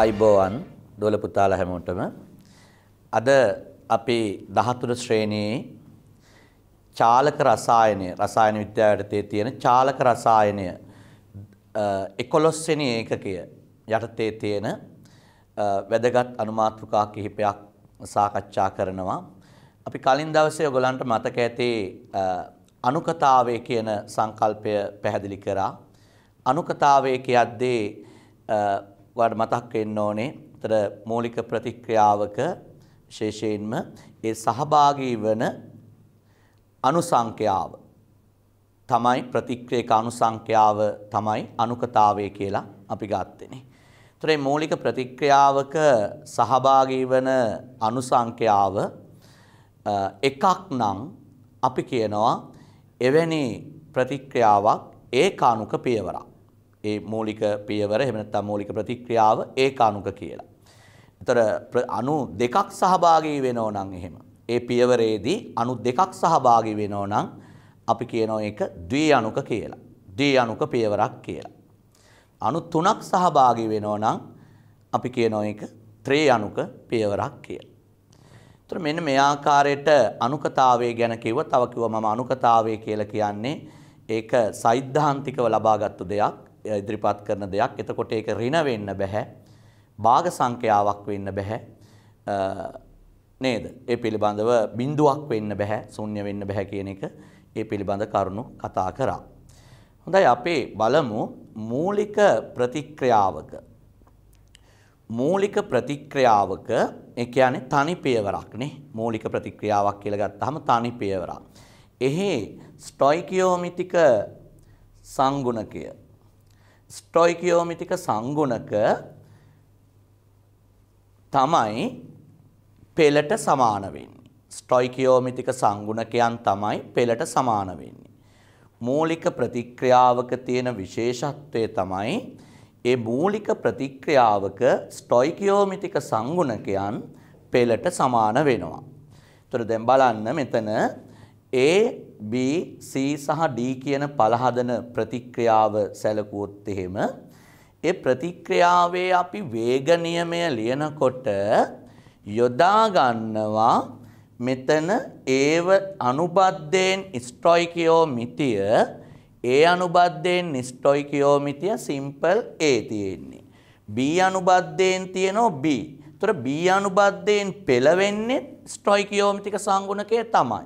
ආයිබෝවන් දොල පුතාලා හැමෝටම අද අපි 13 ශ්‍රේණියේ චාලක රසායනය රසායන විද්‍යාවයටතේ තියෙන චාලක රසායනය 11 වෙනි ඒකකය යටතේ තියෙන වැදගත් අනුමාතෘකා කිහිපයක් සාකච්ඡා කරනවා. අපි කලින් දවසේ ඔයගලන්ට මතක ඇති අනුකතාවය කියන සංකල්පය පැහැදිලි කරා. අනුකතාවය කියද්දී ඔයාලට මතක් වෙන්න ඕනේ. උතර මූලික ප්‍රතික්‍රියාවක විශේෂයෙන්ම ඒ සහභාගී වන අනුසංඛ්‍යාව තමයි ප්‍රතික්‍රියක අනුසංඛ්‍යාව තමයි අනුකතාවය කියලා අපි ගත්තනේ. ඒතරේ මූලික ප්‍රතික්‍රියාවක සහභාගී වන අනුසංඛ්‍යාව එකක් නම් අපි කියනවා එවැනි ප්‍රතික්‍රියාවක් ඒකානුක පියවරක්. ඒ මූලික පියවර එහෙම නැත්නම් මූලික ප්‍රතික්‍රියාව ඒකානුක කියලා. එතර අණු දෙකක් සහභාගී වෙනෝ නම් එහෙම ඒ පියවරේදී අණු දෙකක් සහභාගී වෙනෝ නම් අපි කියනෝ ඒක ද්වි අණුක කියලා. ද්වි අණුක පියවරක් කියලා. අණු තුනක් සහභාගී වෙනෝ නම් අපි කියනෝ ඒක ත්‍රි අණුක පියවරක් කියලා. එතන මෙන්න මේ ආකාරයට අණුකතාවය ගැන කිව්ව තව කිව්වා මම අණුකතාවය කියලා කියන්නේ ඒක සයිද්ධාන්තිකව ලබාගත්තු දෙයක්. ඉදිරිපත් කරන දෙයක්. එතකොට ඒක ඍණ වෙන්න බෑ. භාග සංඛ්‍යාවක් වෙන්න බෑ. නේද? ඒ පිළිබඳව බිඳුවක් වෙන්න බෑ, ශූන්‍ය වෙන්න බෑ කියන එක ඒ පිළිබඳ කරුණු කතා කරා. හොඳයි අපේ බලමු මූලික ප්‍රතික්‍රියාවක මූලික ප්‍රතික්‍රියාවක ඒ කියන්නේ තනි පියවරක් නේ මූලික ප්‍රතික්‍රියාවක් කියලා ගත්තාම තනි පියවරක්. එහි ස්ටොයිකියෝමිතික සංගුණකය ස්ටොයිකියෝමිටික සංගුණක තමයි පෙළට සමාන වෙන්නේ. ස්ටොයිකියෝමිටික සංගුණකයන් තමයි පෙළට සමාන වෙන්නේ. මූලික ප්‍රතික්‍රියාවක තියෙන විශේෂත්වය තමයි ඒ මූලික ප්‍රතික්‍රියාවක ස්ටොයිකියෝමිටික සංගුණකයන් පෙළට සමාන වෙනවා. ඒතර දැන් බලන්න මෙතන A B C සහ D කියන පළහදන ප්‍රතික්‍රියාව සැලකුවොත් එහෙම ඒ ප්‍රතික්‍රියාවේ අපි වේග නියමය ලියනකොට යොදා ගන්නවා මෙතන ඒව අනුබද්ධයෙන් ස්ටොයිකියෝමිතිය ඒ අනුබද්ධයෙන් ස්ටොයිකියෝමිතිය සිම්පල් A තියෙන්නේ B අනුබද්ධයෙන් තියෙනවා B. ඒතර B අනුබද්ධයෙන් පෙළවෙන්නේ ස්ටොයිකියෝමිතික සංගුණකය තමයි.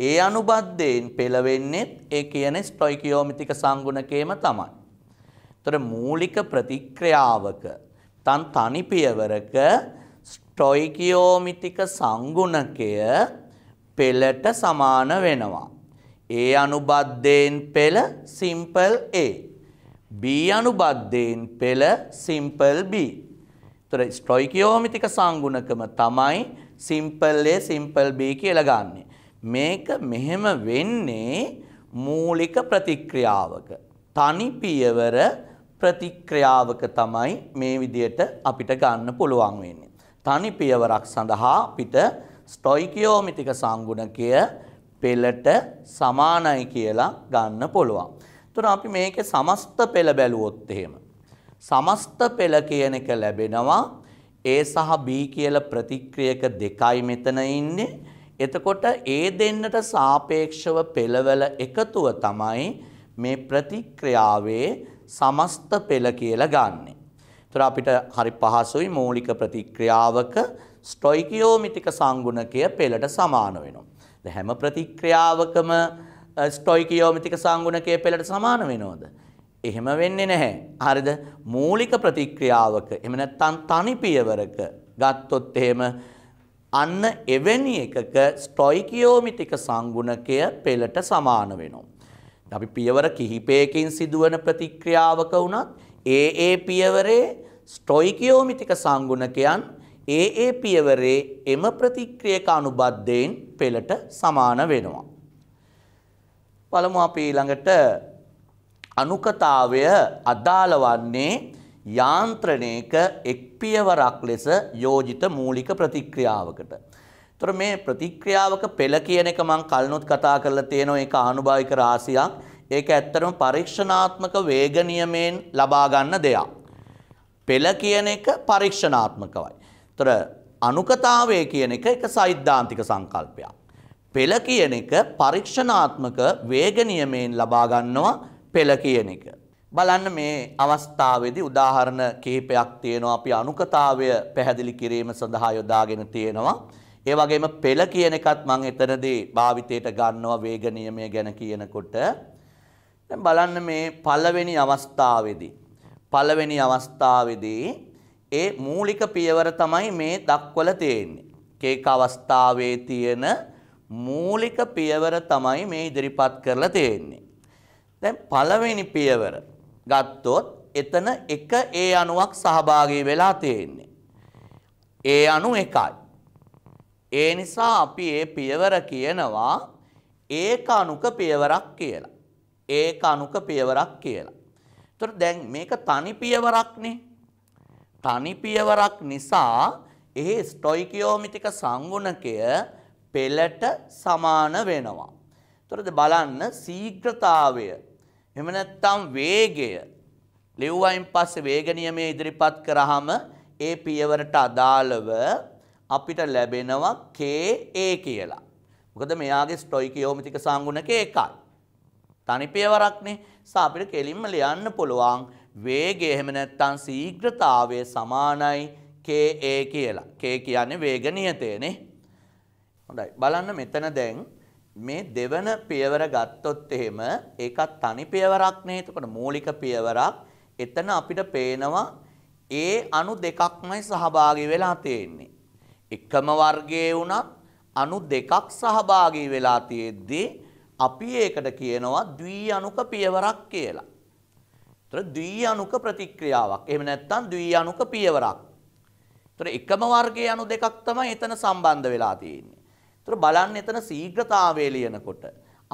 ඒ අනුබද්ධයෙන් පෙළවෙන්නෙත් ඒ කියන ස්ටොයිකියෝමිතික සංගුණකේම තමයි. එතකොට මූලික ප්‍රතික්‍රියාවක තන් තනි පියවරක ස්ටොයිකියෝමිතික සංගුණකය පෙළට සමාන වෙනවා. ඒ අනුබද්ධයෙන් පෙළ සිම්පල් A. B අනුබද්ධයෙන් පෙළ සිම්පල් B. එතකොට ස්ටොයිකියෝමිතික සංගුණකම තමයි සිම්පල් A සිම්පල් B කියලා ගන්නේ. මේක මෙහෙම වෙන්නේ මූලික ප්‍රතික්‍රියාවක. තනි පියවර ප්‍රතික්‍රියාවක තමයි මේ විදියට අපිට ගන්න පුළුවන් වෙන්නේ. තනි පියවරක් සඳහා අපිට ස්ටොයිකියෝමිතික සංගුණකය පෙළට සමානයි කියලා ගන්න පුළුවන්. එතකොට අපි මේකේ සමස්ත පෙළ බැලුවොත් එහෙම සමස්ත පෙළ කියන එක ලැබෙනවා A සහ B කියලා ප්‍රතික්‍රියක දෙකයි මෙතන ඉන්නේ. එතකොට ඒ දෙන්නට සාපේක්ෂව පෙළවල එකතුව තමයි මේ ප්‍රතික්‍රියාවේ සමස්ත පෙළ කියලා ගන්නෙ. ඒතර අපිට හරි පහසුයි මූලික ප්‍රතික්‍රියාවක ස්ටොයිකියෝමිතික සංගුණකය පෙළට සමාන වෙනවා. හැම ප්‍රතික්‍රියාවකම ස්ටොයිකියෝමිතික සංගුණකය පෙළට සමාන වෙනවද? එහෙම වෙන්නේ නැහැ. හරිද? මූලික ප්‍රතික්‍රියාවක එහෙම නැත්නම් තනි පියවරක ගත්තොත් එහෙම අන්න එවැනි එකක ස්ටොයිකියෝමිතික සංගුණකය පෙළට සමාන වෙනවා. අපි පියවර කිහිපයකින් සිදුවන ප්‍රතික්‍රියාවක වුණත් ඒ ඒ පියවරේ ස්ටොයිකියෝමිතික සංගුණකයන් ඒ ඒ පියවරේ එම ප්‍රතික්‍රියක අනුබද්ධයෙන් පෙළට සමාන වෙනවා. පළමු අපි ඊළඟට අනුකතාවය අදාළ වන්නේ යාන්ත්‍රණයක එක් පියවරක් ලෙස යෝජිත මූලික ප්‍රතික්‍රියාවකට. එතකොට මේ ප්‍රතික්‍රියාවක පෙළ කියන එක මම කලිනුත් කතා කරලා තියෙනවා ඒක ආනුභාවික රාශියක්. ඒක ඇත්තටම පරීක්ෂණාත්මක වේග නියමයෙන් ලබා ගන්න දෙයක්. පෙළ කියන එක පරීක්ෂණාත්මකවයි. එතකොට අනුකතාවය කියන එක ඒක සෛද්ධාන්තික සංකල්පයක්. පෙළ කියන එක පරීක්ෂණාත්මක වේග නියමයෙන් ලබා ගන්නවා පෙළ කියන එක. බලන්න මේ අවස්ථාවේදී උදාහරණ කිහිපයක් තියෙනවා අපි අනුකතාවය පැහැදිලි කිරීම සඳහා යොදාගෙන තියෙනවා. ඒ වගේම පෙළ කියන එකත් මම එතනදී භාවිතයට ගන්නවා වේග නියමය ගැන කියනකොට. දැන් බලන්න මේ පළවෙනි අවස්ථාවේදී පළවෙනි අවස්ථාවේදී ඒ මූලික පියවර තමයි මේ දක්වල තියෙන්නේ. කේක අවස්ථාවේ තියෙන මූලික පියවර තමයි මේ ඉදිරිපත් කරලා තියෙන්නේ. දැන් පළවෙනි පියවර ගත්තොත් එතන එක ඒ අණුවක් සහභාගී වෙලා තියෙන්නේ. ඒ අණු එකයි. ඒ නිසා අපි ඒ පියවර කියනවා ඒක අණුක පියවරක් කියලා. ඒක අණුක පියවරක් කියලා. එතකොට දැන් මේක තනි පියවරක්නේ. තනි පියවරක් නිසා එහි ස්ටොයිකියෝමිතික සංගුණකය පෙළට සමාන වෙනවා. එතකොට බලන්න ශීඝ්‍රතාවය එහෙම නැත්නම් වේගය ලිව්වයින් පස්සේ වේග නියමයේ ඉදිරිපත් කරාම ඒ පියවරට අදාළව අපිට ලැබෙනවා KA කියලා. මොකද මෙයාගේ ස්ටොයිකියෝමතික සංගුණක එකයි. තනි පියවරක්නේ. සා අපිට කෙලින්ම ලියන්න පුළුවන් වේගය එහෙම නැත්නම් ශීඝ්‍රතාවය සමානයි KA කියලා. K කියන්නේ වේග නියතයනේ. හොඳයි. බලන්න මෙතන දැන් මේ දෙවන පියවර ගත්තොත් එහෙම ඒකත් තනි පියවරක් නේ. එතකොට මූලික පියවරක්. එතන අපිට පේනවා ඒ අණු දෙකක්මයි සහභාගී වෙලා තියෙන්නේ. එකම වර්ගයේ වුණත් අණු දෙකක් සහභාගී වෙලා තියෙද්දී අපි ඒකට කියනවා ද්වි අණුක පියවරක් කියලා. ඒතර ද්වි අණුක ප්‍රතික්‍රියාවක්. එහෙම නැත්නම් ද්වි අණුක පියවරක්. ඒතර එකම වර්ගයේ අණු දෙකක් තමයි එතන සම්බන්ධ වෙලා තියෙන්නේ. ඒතර බලන්න එතන ශීඝ්‍රතාවය ලියනකොට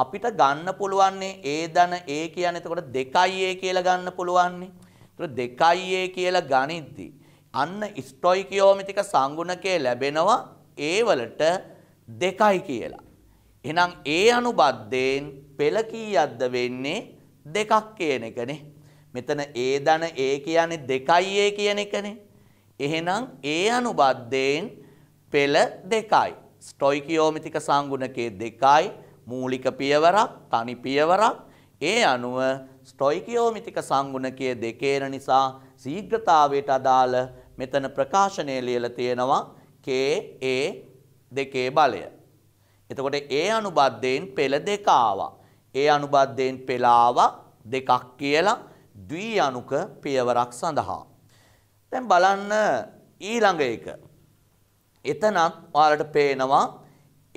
අපිට ගන්න පුළුවන්නේ ඒ ධන ඒ කියන්නේ එතකොට 2a කියලා ගන්න පුළුවන්නේ. ඒතර 2a කියලා ගනිද්දි අන්න ස්ටොයිකියෝමෙතික සංගුණකයේ ලැබෙනවා a වලට 2යි කියලා. එහෙනම් ඒ අනුබද්ධයෙන් පෙළ කීයක්ද වෙන්නේ? දෙකක් කියන එකනේ. මෙතන ඒ ධන ඒ කියන්නේ 2a කියන එකනේ. එහෙනම් ඒ අනුබද්ධයෙන් පෙළ දෙකයි. ස්ටොයිකියෝමිතික සංගුණකයේ දෙකයි මූලික පියවරක් තනි පියවරක් ඒ අනුව ස්ටොයිකියෝමිතික සංගුණකයේ දෙකේන නිසා ශීඝ්‍රතාවයට අදාළ මෙතන ප්‍රකාශනය ලියලා තියෙනවා KA දෙකේ බලය. එතකොට ඒ අනුබද්ධයෙන් පෙළ දෙක ආවා. ඒ අනුබද්ධයෙන් පෙළ ආවා දෙකක් කියලා ද්වි අනුක පියවරක් සඳහා. දැන් බලන්න ඊළඟ එක එතනත් ඔයාලට පේනවා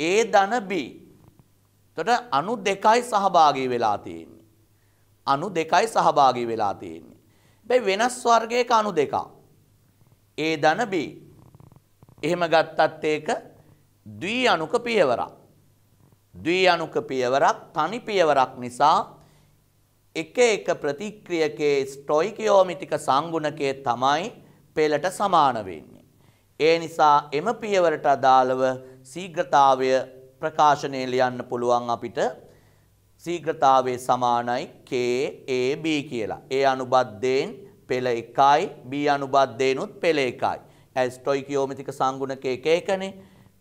A ධන B. එතකොට අණු දෙකයි සහභාගී වෙලා තියෙන්නේ. අණු දෙකයි සහභාගී වෙලා තියෙන්නේ. හැබැයි වෙනස් වර්ගයක අණු දෙකක්. A ධන B. එහෙම ගත්තත් ඒක ද්වි අණුක පියවරක්. ද්වි අණුක පියවරක් තනි පියවරක් නිසා එක එක ප්‍රතික්‍රියකේ ස්ටොයිකියෝමිතික සංගුණකයේ තමයි පෙළට සමාන වෙන්නේ. ඒ නිසා එම පියවරට අදාළව ශීඝ්‍රතාවය ප්‍රකාශනය ලියන්න පුළුවන් අපිට ශීඝ්‍රතාවයේ සමානයි KAB කියලා. A අනුබද්ධයෙන් පෙළ 1යි B අනුබද්ධයෙන්ුත් පෙළ 1යි. ඇස්ටොයිකියෝමෙතික සංගුණක එක එකනේ.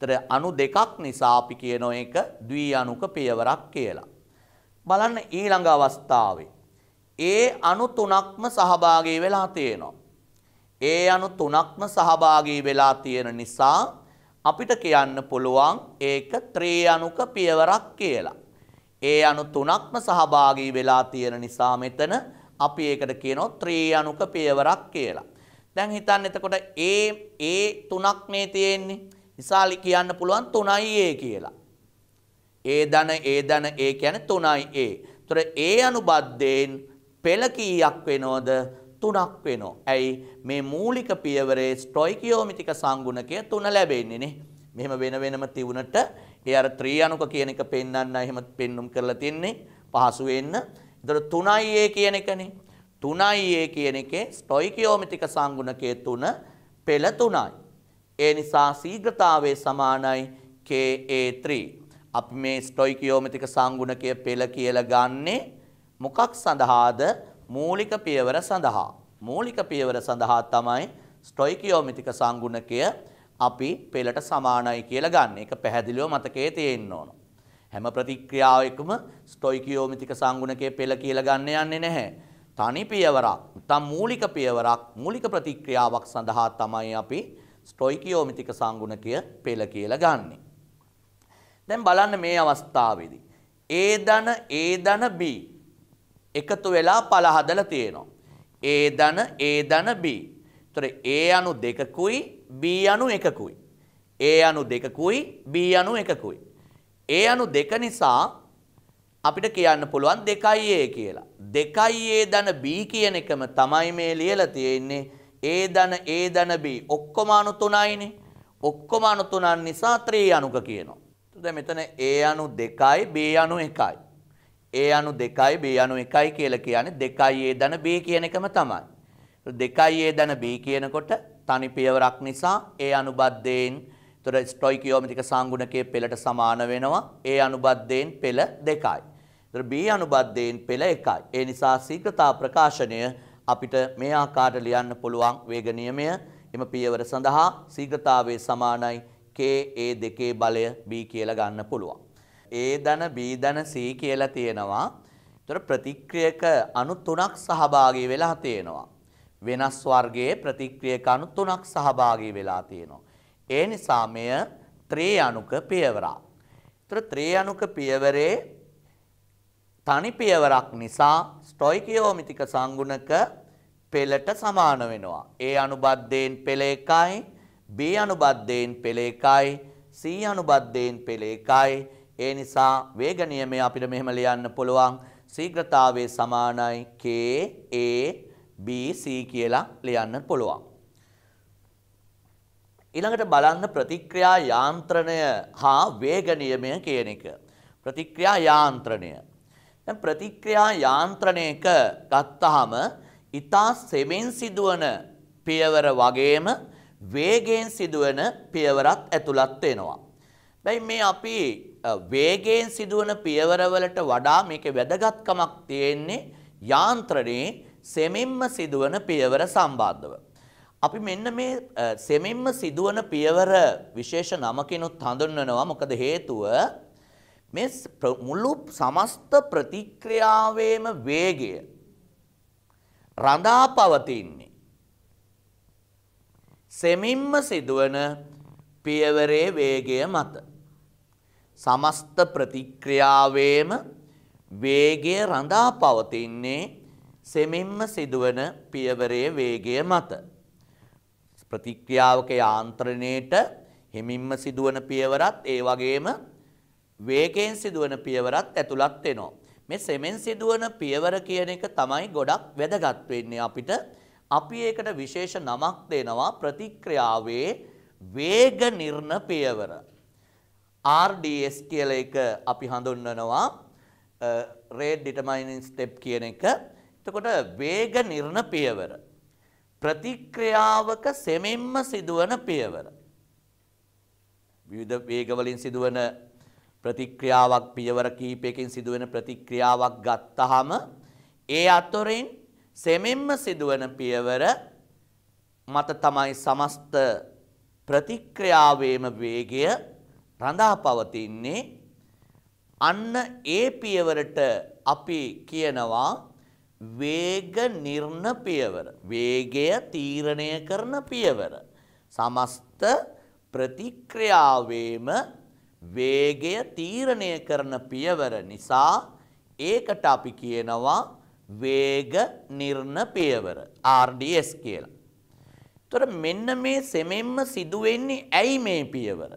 ඒතර අණු දෙකක් නිසා අපි කියන එක ද්වි අණුක පියවරක් කියලා. බලන්න ඊළඟ අවස්ථාවේ A අණු තුනක්ම සහභාගී වෙලා තියෙනවා. ඒ අනු තුනක්ම සහභාගී වෙලා තියෙන නිසා අපිට කියන්න පුළුවන් ඒක ත්‍රී අනුක පියවරක් කියලා. ඒ අනු තුනක්ම සහභාගී වෙලා තියෙන නිසා මෙතන අපි ඒකට කියනවා ත්‍රී අනුක පියවරක් කියලා. දැන් හිතන්න එතකොට ඒ ඒ තුනක් මේ තියෙන්නේ. නිසා කියන්න පුළුවන් 3යි ඒ කියලා. ඒ ධන ඒ ධන ඒ කියන්නේ 3යි ඒ. ඒතර ඒ අනුබද්ධයෙන් පෙළ කීයක් වෙනවද? තුනක් වෙනවා. ඇයි මේ මූලික පියවරේ ස්ටොයිකියෝමිතික සංගුණකය තුන ලැබෙන්නේ නේ. මෙහෙම වෙන වෙනම තිබුණට ඒ අර ත්‍රිඅණුක කියන එක පෙන්වන්න එහෙම පෙන්눔 කරලා තින්නේ පහසු වෙන්න. ඒතර 3A කියන එකනේ. 3A කියන එකේ ස්ටොයිකියෝමිතික සංගුණකයේ තුන පෙළ තුනයි. ඒ නිසා ශීඝ්‍රතාවයේ සමානයි KA3. අපි මේ ස්ටොයිකියෝමිතික සංගුණකය පෙළ කියලා ගන්නේ මොකක් සඳහාද? මූලික පියවර සඳහා මූලික පියවර සඳහා තමයි ස්ටොයිකියෝමිතික සංගුණකය අපි පෙළට සමානයි කියලා ගන්න. ඒක පැහැදිලිව මතකයේ තියෙන්න ඕන. හැම ප්‍රතික්‍රියාවකම ස්ටොයිකියෝමිතික සංගුණකයේ පෙළ කියලා ගන්න යන්නේ නැහැ. තනි පියවරක්, තම මූලික පියවරක්, මූලික ප්‍රතික්‍රියාවක් සඳහා තමයි අපි ස්ටොයිකියෝමිතික සංගුණකය පෙළ කියලා ගන්නෙ. දැන් බලන්න මේ අවස්ථාවේදී A ධන A ධන B එකතු වෙලා පළ හදලා තියෙනවා. A ධන A ධන B. ඒතර A අණු දෙකකුයි B අණු එකකුයි. A අණු දෙකකුයි B අණු එකකුයි. A අණු දෙක නිසා අපිට කියන්න පුළුවන් 2A කියලා. 2A ධන B කියන එකම තමයි මේ ලියලා තියෙන්නේ. A ධන A ධන B ඔක්කොම අණු තුනයිනේ. ඔක්කොම අණු තුනන් නිසා 3 අණුක කියනවා. දැන් මෙතන A අණු 2යි B අණු 1යි. A අණු 2යි B අණු 1යි කියලා කියන්නේ 2A ධන B කියන එකම තමයි. 2A ධන B කියනකොට තනි පියවරක් නිසා A අනුබද්ධයෙන් එතකොට ස්ටොයිකියෝමෙට්‍රික සංගුණකයේ පෙළට සමාන වෙනවා. A අනුබද්ධයෙන් පෙළ 2යි. එතකොට B අනුබද්ධයෙන් පෙළ 1යි. ඒ නිසා ශීඝ්‍රතා ප්‍රකාශනය අපිට මේ ආකාරයට ලියන්න පුළුවන් වේග නියමය එම පියවර සඳහා ශීඝ්‍රතාවයේ සමානයි KA2 බලය B කියලා ගන්න පුළුවන්. ඒ ධන බී ධන සී කියලා තියෙනවා. ඒතර ප්‍රතික්‍රියක අණු තුනක් සහභාගී වෙලා තියෙනවා. වෙනස් වර්ගයේ ප්‍රතික්‍රියක අණු තුනක් සහභාගී වෙලා තියෙනවා. ඒ නිසා මෙය ත්‍රේ අණුක පියවරක්. ඒතර ත්‍රේ අණුක පියවරේ තනි පියවරක් නිසා ස්ටොයිකියෝමිතික සංගුණක පෙළට සමාන වෙනවා. ඒ අනුබද්ධයෙන් පෙළ එකයි, B අනුබද්ධයෙන් පෙළ එකයි, C අනුබද්ධයෙන් පෙළ එකයි, ඒ නිසා වේග නියමය අපිට මෙහෙම ලියන්න පුළුවන් ශීඝ්‍රතාවයේ සමානයි k a b c කියලා ලියන්න පුළුවන්. ඊළඟට බලන්න ප්‍රතික්‍රියා යාන්ත්‍රණය හා වේග නියමය කියන එක. ප්‍රතික්‍රියා යාන්ත්‍රණය. දැන් ප්‍රතික්‍රියා යාන්ත්‍රණයක ගත්තාම ඊතා සෙමෙන් සිදුවන පියවර වගේම වේගයෙන් සිදුවන පියවරත් ඇතුළත් වෙනවා. බැයි මේ අපි වේගයෙන් සිදුවන පියවරවලට වඩා මේකේ වැදගත්කමක් තියෙන්නේ යාන්ත්‍රණේ සෙමින්ම සිදුවන පියවර සම්බන්ධව. අපි මෙන්න මේ සෙමින්ම සිදුවන පියවර විශේෂ නමකිනුත් හඳුන්වනවා. මොකද හේතුව මේ මුළු සමස්ත ප්‍රතික්‍රියාවේම වේගය රඳා පවතින්නේ සෙමින්ම සිදුවන පියවරේ වේගය මත. සමස්ත ප්‍රතික්‍රියාවේම වේගය රඳා පවතින්නේ සෙමින්ම සිදුවන පියවරේ වේගය මත. ප්‍රතික්‍රියාවක යාන්ත්‍රණයට හිමින්ම සිදුවන පියවරත් ඒ වගේම වේගයෙන් සිදුවන පියවරත් ඇතුළත් වෙනවා. මේ සෙමෙන් සිදුවන පියවර කියන එක තමයි ගොඩක් වැදගත් වෙන්නේ අපිට. අපි ඒකට විශේෂ නමක් දෙනවා ප්‍රතික්‍රියාවේ වේග නිර්ණ පියවර. RDS කියලා එක අපි හඳුන්වනවා rate determining step කියන එක. එතකොට වේග නිර්ණ පියවර ප්‍රතික්‍රියාවක සෙමින්ම සිදුවන පියවර. විවිධ වේගවලින් සිදුවන ප්‍රතික්‍රියාවක් පියවර කීපයකින් සිදුවන ප්‍රතික්‍රියාවක් ගත්තහම ඒ අතරින් සෙමින්ම සිදුවන පියවර මත තමයි සමස්ත ප්‍රතික්‍රියාවේම වේගය රඳා පවතින්නේ අන්න ඒ පියවරට අපි කියනවා වේග නිර්ණ පියවර වේගය තීරණය කරන පියවර සමස්ත ප්‍රතික්‍රියාවේම වේගය තීරණය කරන පියවර නිසා ඒකට අපි කියනවා වේග නිර්ණ පියවර RDS කියලා. එතකොට මෙන්න මේ සෙමෙන්ම සිදු වෙන්නේ ඇයි මේ පියවර?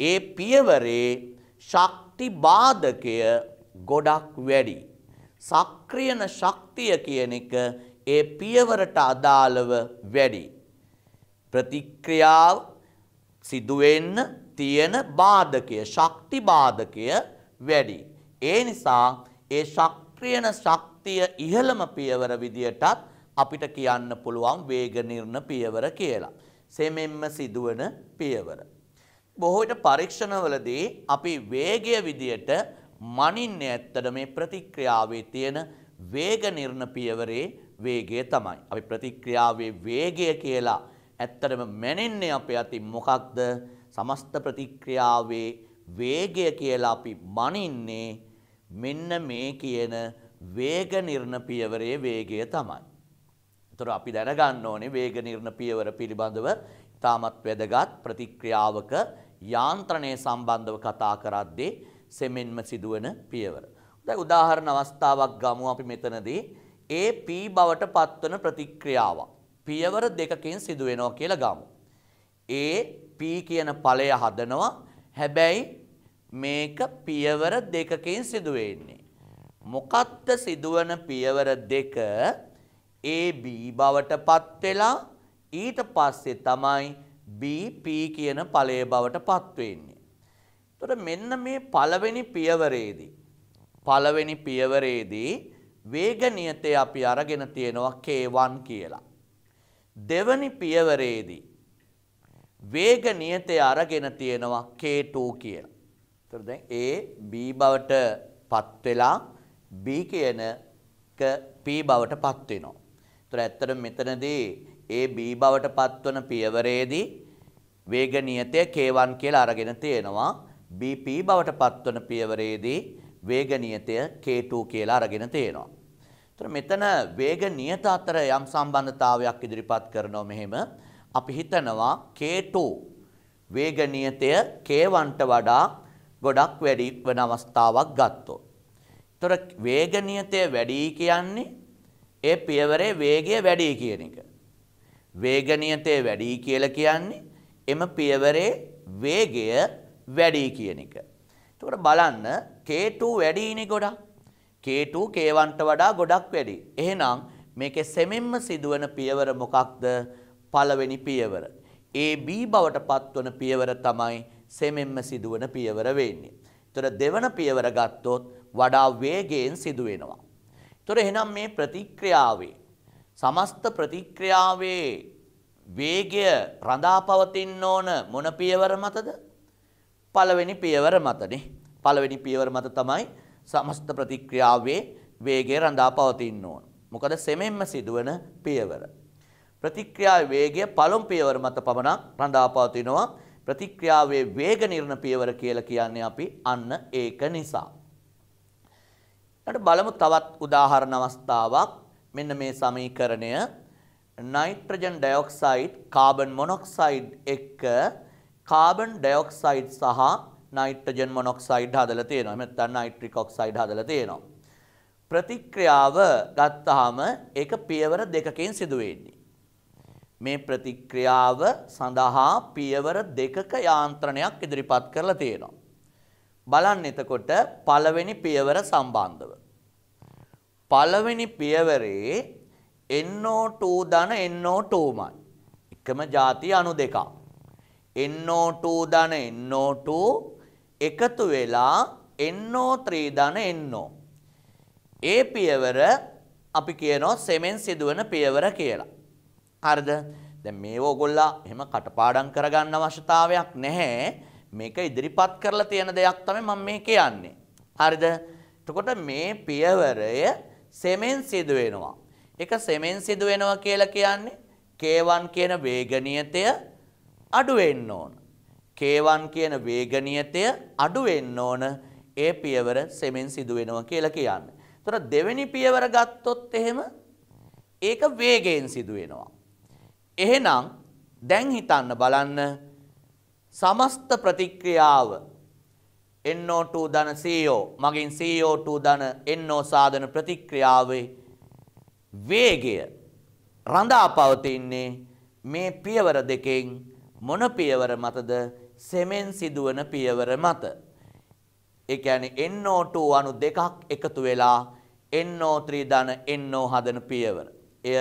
ඒ පියවරේ ශක්ති බාධකය ගොඩක් වැඩි. සක්‍රියන ශක්තිය කියන එක ඒ පියවරට අදාළව වැඩි. ප්‍රතික්‍රියාව සිදුවෙන්න තියෙන බාධකය ශක්ති බාධකය වැඩි. ඒ නිසා ඒ ශක්‍රියන ශක්තිය ඉහළම පියවර විදියටත් අපිට කියන්න පුළුවන් වේග නිර්ණ පියවර කියලා. සෙමෙන්ම සිදුවන පියවර. බොහෝට පරීක්ෂණවලදී අපි වේගය විදියට මනින්නේ ඇත්තට මේ ප්‍රතික්‍රියාවේ තියෙන වේග නිර්ණ පියවරේ වේගය තමයි. අපි ප්‍රතික්‍රියාවේ වේගය කියලා ඇත්තටම මැනෙන්නේ අපේ අතින් මොකක්ද? සමස්ත ප්‍රතික්‍රියාවේ වේගය කියලා අපි මනින්නේ මෙන්න මේ කියන වේග නිර්ණ පියවරේ වේගය තමයි. ඒතර අපි දැනගන්න ඕනේ වේග නිර්ණ පියවර පිළිබඳව ඉතාමත් වැදගත් ප්‍රතික්‍රියාවක යාන්ත්‍රණය සම්බන්ධව කතා කරද්දී සෙමෙන්ම සිදුවන පියවර. දැන් උදාහරණ අවස්ථාවක් ගමු අපි මෙතනදී ඒ P බවට පත්වන ප්‍රතික්‍රියාව පියවර දෙකකින් සිදු වෙනවා කියලා ගමු. ඒ P කියන ඵලය හදනවා. හැබැයි මේක පියවර දෙකකින් සිදු වෙන්නේ. මොකක්ද සිදුවන පියවර දෙක AB බවට පත් වෙලා ඊට පස්සේ තමයි BP කියන ඵලය බවට පත්වෙන්නේ. එතකොට මෙන්න මේ පළවෙනි පියවරේදී පළවෙනි පියවරේදී වේග නියතය අපි අරගෙන තියෙනවා K1 කියලා. දෙවැනි පියවරේදී වේග නියතය අරගෙන තියෙනවා K2 කියලා. එතකොට දැන් A B බවට පත් වෙලා B කියනක P බවට පත් වෙනවා. එතකොට ඇත්තට මෙතනදී ඒ B බවට පත්වන පියවරේදී වේග නියතය K1 කියලා අරගෙන තියෙනවා. BP බවට පත්වන පියවරේදී වේග නියතය K2 කියලා අරගෙන තියෙනවා. එතකොට මෙතන වේග නියත අතර යම් සම්බන්ධතාවයක් ඉදිරිපත් කරනවා මෙහෙම අපි හිතනවා K2 වේග නියතය K1ට වඩා ගොඩක් වැඩි වෙන අවස්ථාවක් ගත්තොත්. එතකොට වේග නියතය වැඩි කියන්නේ ඒ පියවරේ වේගය වැඩි කියන එක. වේගනියතේ වැඩි කියලා කියන්නේ එම පියවරේ වේගය වැඩි කියන එක. එතකොට බලන්න K2 වැඩි ඉනේ ගොඩක්. K2 K1ට වඩා ගොඩක් වැඩි. එහෙනම් මේකේ සෙමින්ම සිදුවන පියවර මොකක්ද? පළවෙනි පියවර. AB බවට පත්වන පියවර තමයි සෙමින්ම සිදුවන පියවර වෙන්නේ. එතකොට දෙවන පියවර ගත්තොත් වඩා වේගයෙන් සිදු වෙනවා. එතකොට එහෙනම් මේ ප්‍රතික්‍රියාවේ සමස්ත ප්‍රතික්‍රියාවේ වේගය රඳා පවතින්න ඕන මොන පියවර මතද? පළවෙනි පියවර මතනේ. පළවෙනි පියවර මත තමයි සමස්ත ප්‍රතික්‍රියාවේ වේගය රඳා පවතින්න ඕන. මොකද සෙමෙන්ම සිදුවන පියවර. ප්‍රතික්‍රියාවේ වේගය පළමු පියවර මත පමණක් රඳා පවතිනවා. ප්‍රතික්‍රියාවේ වේග නිර්ණ පියවර කියලා කියන්නේ අපි අන්න ඒක නිසා. ඊට බලමු තවත් උදාහරණ අවස්ථාවක්. මෙන්න මේ සමීකරණය නයිට්‍රජන් ඩයොක්සයිඩ් කාබන් මොනොක්සයිඩ් එක්ක කාබන් ඩයොක්සයිඩ් සහ නයිට්‍රජන් මොනොක්සයිඩ් හදලා තියෙනවා. එහෙම නැත්නම් නයිට්‍රික් ඔක්සයිඩ් හදලා තියෙනවා. ප්‍රතික්‍රියාව ගත්තාම ඒක පියවර දෙකකින් සිදු වෙන්නේ. මේ ප්‍රතික්‍රියාව සඳහා පියවර දෙකක යාන්ත්‍රණයක් ඉදිරිපත් කරලා තියෙනවා. බලන්න එතකොට පළවෙනි පියවර සම්බන්ධව පළවෙනි පියවරේ NO2 ධන NO2මයි. එකම ಜಾති අණු දෙකක්. NO2 ධන NO2 එකතු වෙලා NO3 ධන NO. ඒ පියවර අපි කියනවා සෙමෙන් සිදුවන පියවර කියලා. හරිද? දැන් මේව ඔයගොල්ලෝ එහෙම කටපාඩම් කරගන්න අවශ්‍යතාවයක් නැහැ. මේක ඉදිරිපත් කරලා තියෙන දෙයක් තමයි මම මේ කියන්නේ. හරිද? එතකොට මේ පියවරය සෙමෙන් සිදු වෙනවා. ඒක සෙමෙන් සිදු වෙනවා කියලා කියන්නේ K1 කියන වේග නියතය අඩු වෙන්න ඕන. K1 කියන වේග නියතය අඩු වෙන්න ඕන ඒ පියවර සෙමෙන් සිදු වෙනවා කියලා කියන්නේ. ඒතර දෙවෙනි පියවර ගත්තොත් එහෙම ඒක වේගයෙන් සිදු වෙනවා. එහෙනම් දැන් හිතන්න බලන්න සමස්ත ප්‍රතික්‍රියාව NO2 ධන CO මගින් CO2 ධන NO සාධන ප්‍රතික්‍රියාවේ වේගය රඳා පවතින්නේ මේ පියවර දෙකෙන් මොන පියවර මතද සෙමෙන් සිදුවන පියවර මත. ඒ කියන්නේ NO2 අණු දෙකක් එකතු වෙලා NO3 ධන NO හදන පියවර. එය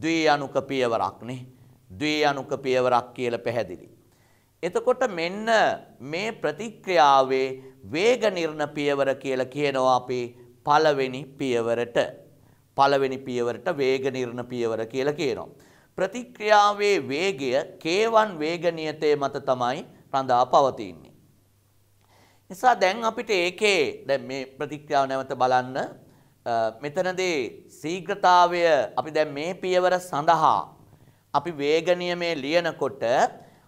ද්වි අණුක පියවරක් නේ. ද්වි අණුක පියවරක් කියලා පැහැදිලි. එතකොට මෙන්න මේ ප්‍රතික්‍රියාවේ වේග නිර්ණ පියවර කියලා කියනවා අපි පළවෙනි පියවරට. පළවෙනි පියවරට වේග නිර්ණ පියවර කියලා කියනවා. ප්‍රතික්‍රියාවේ වේගය K1 වේග නියතයේ මත තමයි රඳා පවතින්නේ. නිසා දැන් අපිට ඒකේ දැන් මේ ප්‍රතික්‍රියාව නැවත බලන්න මෙතනදී ශීඝ්‍රතාවය අපි දැන් මේ පියවර සඳහා අපි වේග නියමයේ ලියනකොට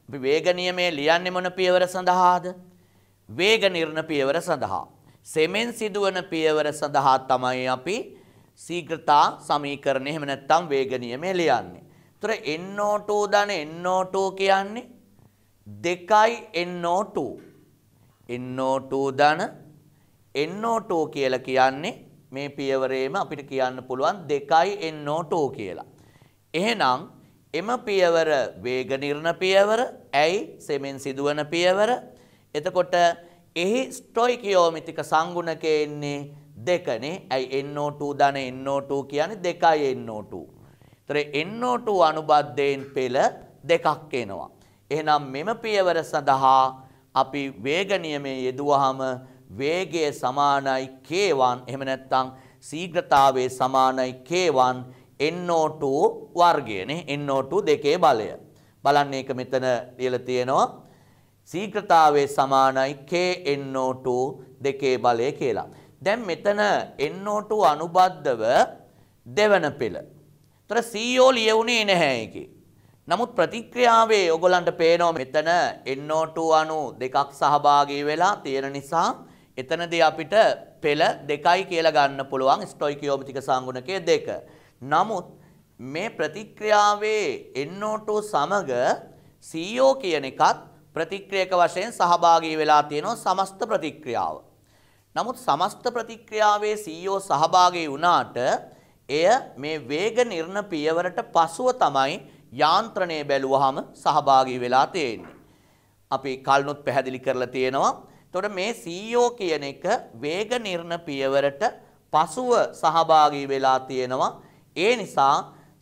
අපි වේග නියමයේ ලියන්නේ මොන පියවර සඳහාද? වේග නිර්ණ පියවර සඳහා. සෙමෙන් සිදුවන පියවර සඳහා තමයි අපි ශීඝ්‍රතා සමීකරණය එහෙම නැත්නම් වේග නියමයේ ලියන්නේ. ඒතර NO2 දන NO2 කියන්නේ 2යි NO2. NO2 දන NO2 කියලා කියන්නේ මේ පියවරේම අපිට කියන්න පුළුවන් 2යි NO2 කියලා. එහෙනම් එම පියවර වේග නිර්ණ පියවර ඇයි සෙමෙන් සිදුවන පියවර එතකොට එහි ස්ටොයිකියෝමිතික සංගුණකය එන්නේ දෙකනේ ඇයි NO2 ධන NO2 කියන්නේ දෙකයි NO2. ඒතර NO2 අනුබද්ධයෙන් පෙළ දෙකක් එනවා. එහෙනම් මෙම පියවර සඳහා අපි වේග නියමයේ යෙදුවහම වේගය සමානයි k1 එහෙම නැත්නම් ශීඝ්‍රතාවයේ සමානයි k1 NO2 වර්ගයනේ NO2 දෙකේ බලය. බලන්න ඒක මෙතන ලියලා තියෙනවා. සීක්‍රතාවයේ සමානයි KNO2 දෙකේ බලය කියලා. දැන් මෙතන NO2 අනුබද්ධව දෙවන පෙළ. ඒතර CO e ලියුනේ නැහැ ඒකේ. නමුත් ප්‍රතික්‍රියාවේ ඔයගලන්ට පේනවා මෙතන NO2 අණු දෙකක් සහභාගී වෙලා තියෙන නිසා එතනදී අපිට පෙළ දෙකයි කියලා ගන්න පුළුවන් ස්ටොයිකියෝමතික සංගුණකයේ දෙක. නමුත් මේ ප්‍රතික්‍රියාවේ NO2 සමග CO කියන එකත් ප්‍රතික්‍රියක වශයෙන් සහභාගී වෙලා තියෙනවා සමස්ත ප්‍රතික්‍රියාව. නමුත් සමස්ත ප්‍රතික්‍රියාවේ CO සහභාගී වුණාට එය මේ වේග නිර්ණ පියවරට පසුව තමයි යාන්ත්‍රණය බැලුවහම සහභාගී වෙලා තියෙන්නේ. අපි කල්නොත් පැහැදිලි කරලා තියෙනවා. එතකොට මේ CO කියන එක වේග නිර්ණ පියවරට පසුව සහභාගී වෙලා තියෙනවා. ඒ නිසා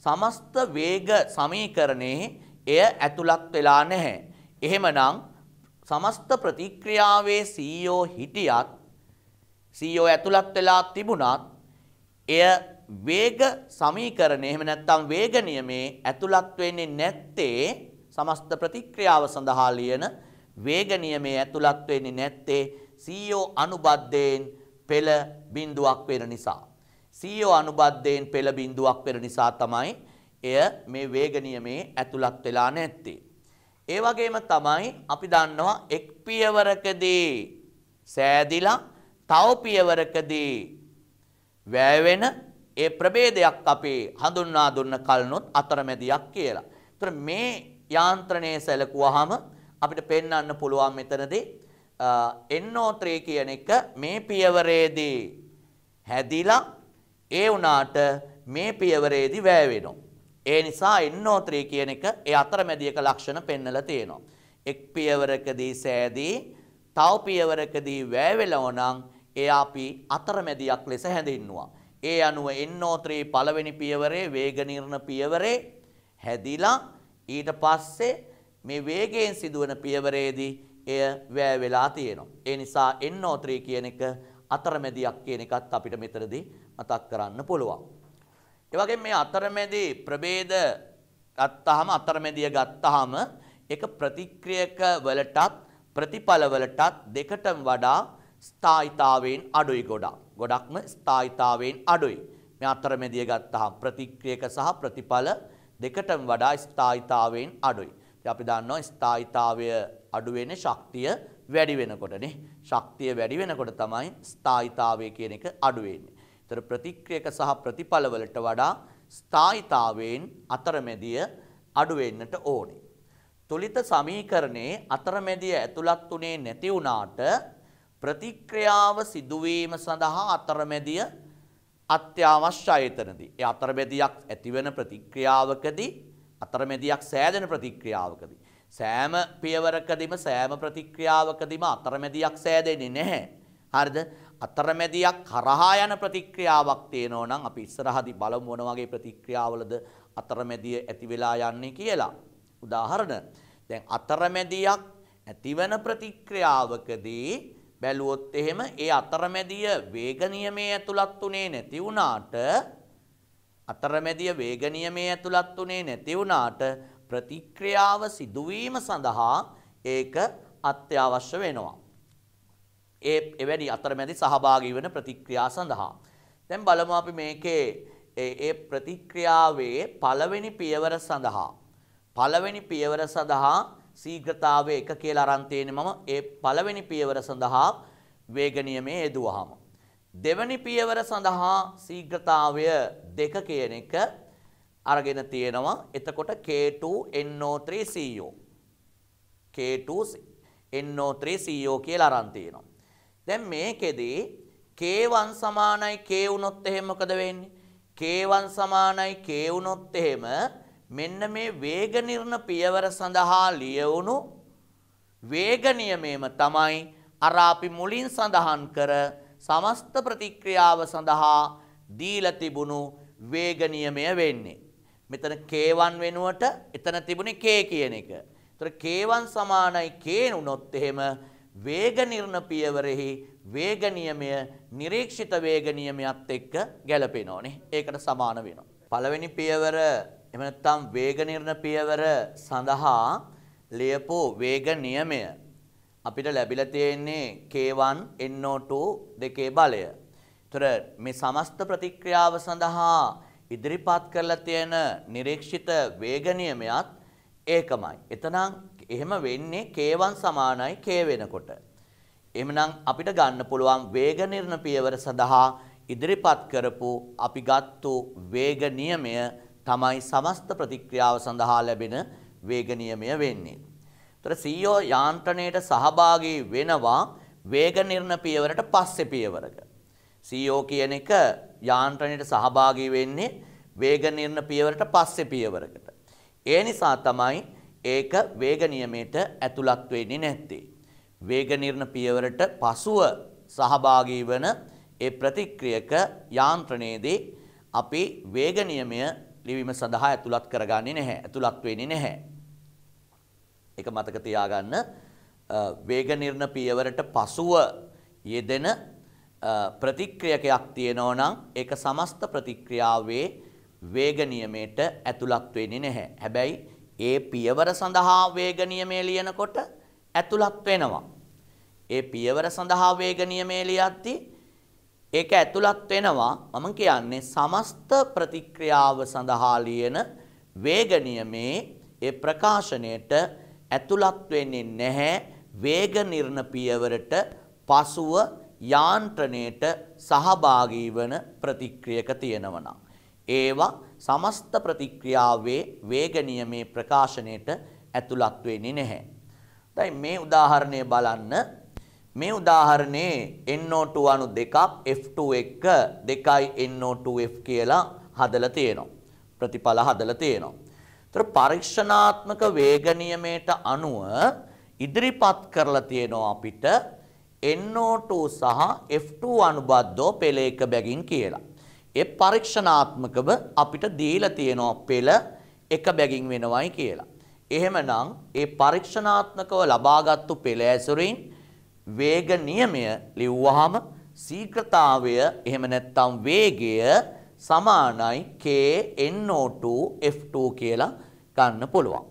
සමස්ත වේග සමීකරණයේ එය ඇතුළත් වෙලා නැහැ. එහෙමනම් සමස්ත ප්‍රතික්‍රියාවේ CO e හිටියත් CO e ඇතුළත් වෙලා තිබුණත් එය වේග සමීකරණය එහෙම නැත්නම් වේග නියමයේ ඇතුළත් වෙන්නේ නැත්තේ සමස්ත ප්‍රතික්‍රියාව සඳහා ලියන වේග නියමයේ ඇතුළත් වෙන්නේ නැත්තේ CO e අනුබද්ධයෙන් පෙළ බිඳුවක් වෙන නිසා. සීයෝ අනුබද්ධයෙන් පෙළ බිඳුවක් පෙර නිසා තමයි එය මේ වේග නියමේ ඇතුළත් වෙලා නැත්තේ. ඒ වගේම තමයි අපි දන්නවා එක් පියවරකදී සෑදිලා තව පියවරකදී වැවෙන ඒ ප්‍රභේදයක් අපේ හඳුන්වා දුන්න කලනොත් අතරමැදියක් කියලා. ඒතර මේ යාන්ත්‍රණය සැලකුවාම අපිට පෙන්වන්න පුළුවන් මෙතනදී NO3 කියන එක මේ පියවරේදී හැදිලා ඒ වුණාට මේ පියවරේදී වැය වෙනවා. ඒ නිසා NO3 කියන එක ඒ අතරමැදියක ලක්ෂණ පෙන්වලා තියෙනවා. එක් පියවරකදී සෑදී තව පියවරකදී වැය වෙලා එයා අපි අතරමැදියක් ලෙස හැඳින්නුවා. ඒ අනුව NO3 පළවෙනි පියවරේ වේග නිර්ණ පියවරේ හැදිලා ඊට පස්සේ මේ වේගයෙන් සිදුවන පියවරේදී එය වැය වෙලා තියෙනවා. ඒ නිසා NO3 කියන එක අතරමැදියක් කියන එකත් අපිට මෙතනදී මතක් කරන්න පුළුවන්. ඒ වගේම මේ අතරමැදි ප්‍රභේද ගත්තාම අතරමැදිය ගත්තාම ඒක ප්‍රතික්‍රියක වලටත් ප්‍රතිඵල වලටත් දෙකටම වඩා ස්ථායිතාවයෙන් අඩුයි ගොඩක්. ගොඩක්ම ස්ථායිතාවයෙන් අඩුයි. මේ අතරමැදිය ගත්තාම ප්‍රතික්‍රියක සහ ප්‍රතිඵල දෙකටම වඩා ස්ථායිතාවයෙන් අඩුයි. අපි දන්නවා ස්ථායිතාවය අඩු වෙන ශක්තිය වැඩි වෙනකොටනේ ශක්තිය වැඩි වෙනකොට තමයි ස්ථායිතාවය කියන එක අඩු වෙන්නේ. ඒතර ප්‍රතික්‍රියක සහ ප්‍රතිඵලවලට වඩා ස්ථායිතාවයෙන් අතරමැදිය අඩු වෙන්නට ඕනේ. තුලිත සමීකරණේ අතරමැදිය ඇතුළත් උනේ නැති වුණාට ප්‍රතික්‍රියාව සිදුවීම සඳහා අතරමැදිය අත්‍යවශ්‍යයි එතනදී. ඒ අතරමැදියක් ඇතිවන ප්‍රතික්‍රියාවකදී අතරමැදියක් සෑදෙන ප්‍රතික්‍රියාවකදී සෑම පියවරකදීම සෑම ප්‍රතික්‍රියාවකදීම අතරමැදියක් සෑදෙන්නේ නැහැ. හරිද? අතරමැදියක් කරහා යන ප්‍රතික්‍රියාවක් තියෙනවා නම් අපි ඉස්සරහදී බලමු මොන වගේ ප්‍රතික්‍රියාවලද අතරමැදිය ඇති වෙලා යන්නේ කියලා. උදාහරණ දැන් අතරමැදියක් ඇතිවන ප්‍රතික්‍රියාවකදී බැලුවොත් එහෙම ඒ අතරමැදිය වේග නියමයේ ඇතුළත් උනේ නැති වුණාට අතරමැදිය වේග නියමයේ ඇතුළත් උනේ නැති වුණාට ප්‍රතික්‍රියාව සිදුවීම සඳහා ඒක අත්‍යවශ්‍ය වෙනවා. ඒ එවැනි අතරමැදි සහභාගී වෙන ප්‍රතික්‍රියා සඳහා. දැන් බලමු අපි මේකේ ඒ ප්‍රතික්‍රියාවේ පළවෙනි පියවර සඳහා පළවෙනි පියවර සඳහා ශීඝ්‍රතාවය එක කියලා අරන් තියෙන්නේ මම ඒ පළවෙනි පියවර සඳහා වේග නියමයේ යෙදුවාම දෙවෙනි පියවර සඳහා ශීඝ්‍රතාවය දෙක කියන එක අරගෙන තියෙනවා. එතකොට K2NO3CO K2NO3CO කියලා අරන් තියෙනවා. දැන් මේකෙදී K1 සමානයි K වුණොත් එහෙම මොකද වෙන්නේ? K1 සමානයි K වුණොත් එහෙම මෙන්න මේ වේග නිර්ණ පියවර සඳහා ලියවුණු වේග නියමයම තමයි අර අපි මුලින් සඳහන් කර සමස්ත ප්‍රතික්‍රියාව සඳහා දීලා තිබුණු වේග නියමය වෙන්නේ. මෙතන K1 වෙනුවට එතන තිබුණේ K කියන එක. ඒතර K1 සමානයි K වුණොත් එහෙම වේග නිර්ණ පියවරෙහි වේග නියමය නිරීක්ෂිත වේග නියමයත් එක්ක ගැලපෙනෝනේ. ඒකට සමාන වෙනවා. පළවෙනි පියවර එහෙම නැත්නම් වේග නිර්ණ පියවර සඳහා ලියපු වේග නියමය අපිට ලැබිලා තියෙන්නේ K1 NO2 දෙකේ බලය. ඒතර මේ සමස්ත ප්‍රතික්‍රියාව සඳහා ඉදිරිපත් කරලා තියෙන නිරීක්ෂිත වේග නියමයත් ඒකමයි. එතනම් එහෙම වෙන්නේ k1 සමානයි k වෙනකොට. එහෙමනම් අපිට ගන්න පුළුවන් වේග නිර්ණ පියවර සඳහා ඉදිරිපත් කරපු අපි ගත්තු වේග නියමය තමයි සමස්ත ප්‍රතික්‍රියාව සඳහා ලැබෙන වේග නියමය වෙන්නේ. ඒතර සීයෝ e යාන්ත්‍රණයට සහභාගී වෙනවා වේග නිර්ණ පියවරට පස්සේ පියවරක. සීයෝ e කියන එක යාන්ත්‍රණයට සහභාගී වෙන්නේ වේග නිර්ණ පියවරට පස්සේ පියවරකට. ඒ නිසා තමයි ඒක වේග නියමයට ඇතුළත් වෙන්නේ නැත්තේ. වේග නිර්ණ පියවරට පසුව සහභාගී වන ඒ ප්‍රතික්‍රියක යාන්ත්‍රණයේදී අපි වේග නියමය ලිවීම සඳහා ඇතුළත් කරගන්නේ නැහැ. ඇතුළත් වෙන්නේ නැහැ. ඒක මතක තියාගන්න. වේග නිර්ණ පියවරට පසුව යෙදෙන ප්‍රතික්‍රියකයක් තියෙනවා නම් ඒක සමස්ත ප්‍රතික්‍රියාවේ වේග නියමයට ඇතුළත් වෙන්නේ නැහැ. හැබැයි ඒ පියවර සඳහා වේග නියමය ලියනකොට ඇතුළත් වෙනවා. ඒ පියවර සඳහා වේග නියමය ලියද්දී ඒක ඇතුළත් වෙනවා. මම කියන්නේ සමස්ත ප්‍රතික්‍රියාව සඳහා ලියන වේග නියමයේ ඒ ප්‍රකාශනයට ඇතුළත් වෙන්නේ නැහැ. වේග නිර්ණ පියවරට පසුව යාන්ත්‍රණයට සහභාගී වන ප්‍රතික්‍රියක තියෙනවනම් ඒවා සමස්ත ප්‍රතික්‍රියාවේ වේග නියමේ ප්‍රකාශනයට ඇතුළත් වෙන්නේ නැහැ. දැන් මේ උදාහරණය බලන්න මේ උදාහරණේ NO2 අණු දෙකක් F2 එක 2යි NO2F කියලා හදලා තියෙනවා. ප්‍රතිඵල හදලා තියෙනවා. ඒතර පරීක්ෂණාත්මක වේග නියමයට අනුව ඉදිරිපත් කරලා තියෙනවා අපිට NO2 සහ F2 අනුබද්ධෝ පෙළ එක බැගින් කියලා. ඒ පරීක්ෂණාත්මකව අපිට දීලා තියෙනවා පෙළ එක බැගින් වෙනවයි කියලා. එහෙමනම් ඒ පරීක්ෂණාත්මකව ලබාගත්තු පෙළ ඇසුරින් වේග නියමය ලිව්වහම ශීඝ්‍රතාවය එහෙම නැත්නම් වේගය සමානයි K NO2 F2 කියලා ගන්න පුළුවන්.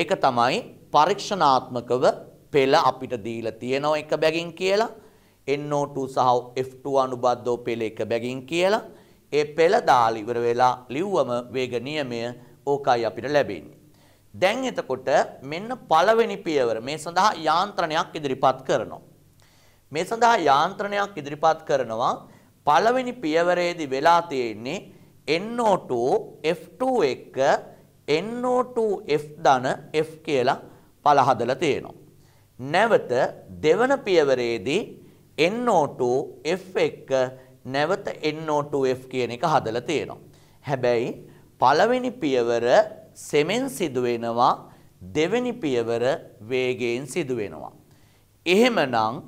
ඒක තමයි පරීක්ෂණාත්මකව පෙළ අපිට දීලා තියෙනවා එක බැගින් කියලා NO2 සහ F2 අනුබද්ධව පෙළ එක බැගින් කියලා ඒ පෙළ දාලා ඉවර වෙලා ලිව්වම වේග නියමය ඕකයි අපිට ලැබෙන්නේ. දැන් එතකොට මෙන්න පළවෙනි පියවර මේ සඳහා යාන්ත්‍රණයක් ඉදිරිපත් කරනවා. මේ සඳහා යාන්ත්‍රණයක් ඉදිරිපත් කරනවා පළවෙනි පියවරේදී වෙලා තියෙන්නේ NO2 F2 එක NO2 F ධන F කියලා පළ හදලා තියෙනවා. නැවත දෙවන පියවරේදී NO2F එක්ක නැවත NO2F කියන එක හදලා තියෙනවා. හැබැයි පළවෙනි පියවර සෙමෙන් සිදු වෙනවා දෙවෙනි පියවර වේගයෙන් සිදු වෙනවා. එහෙමනම්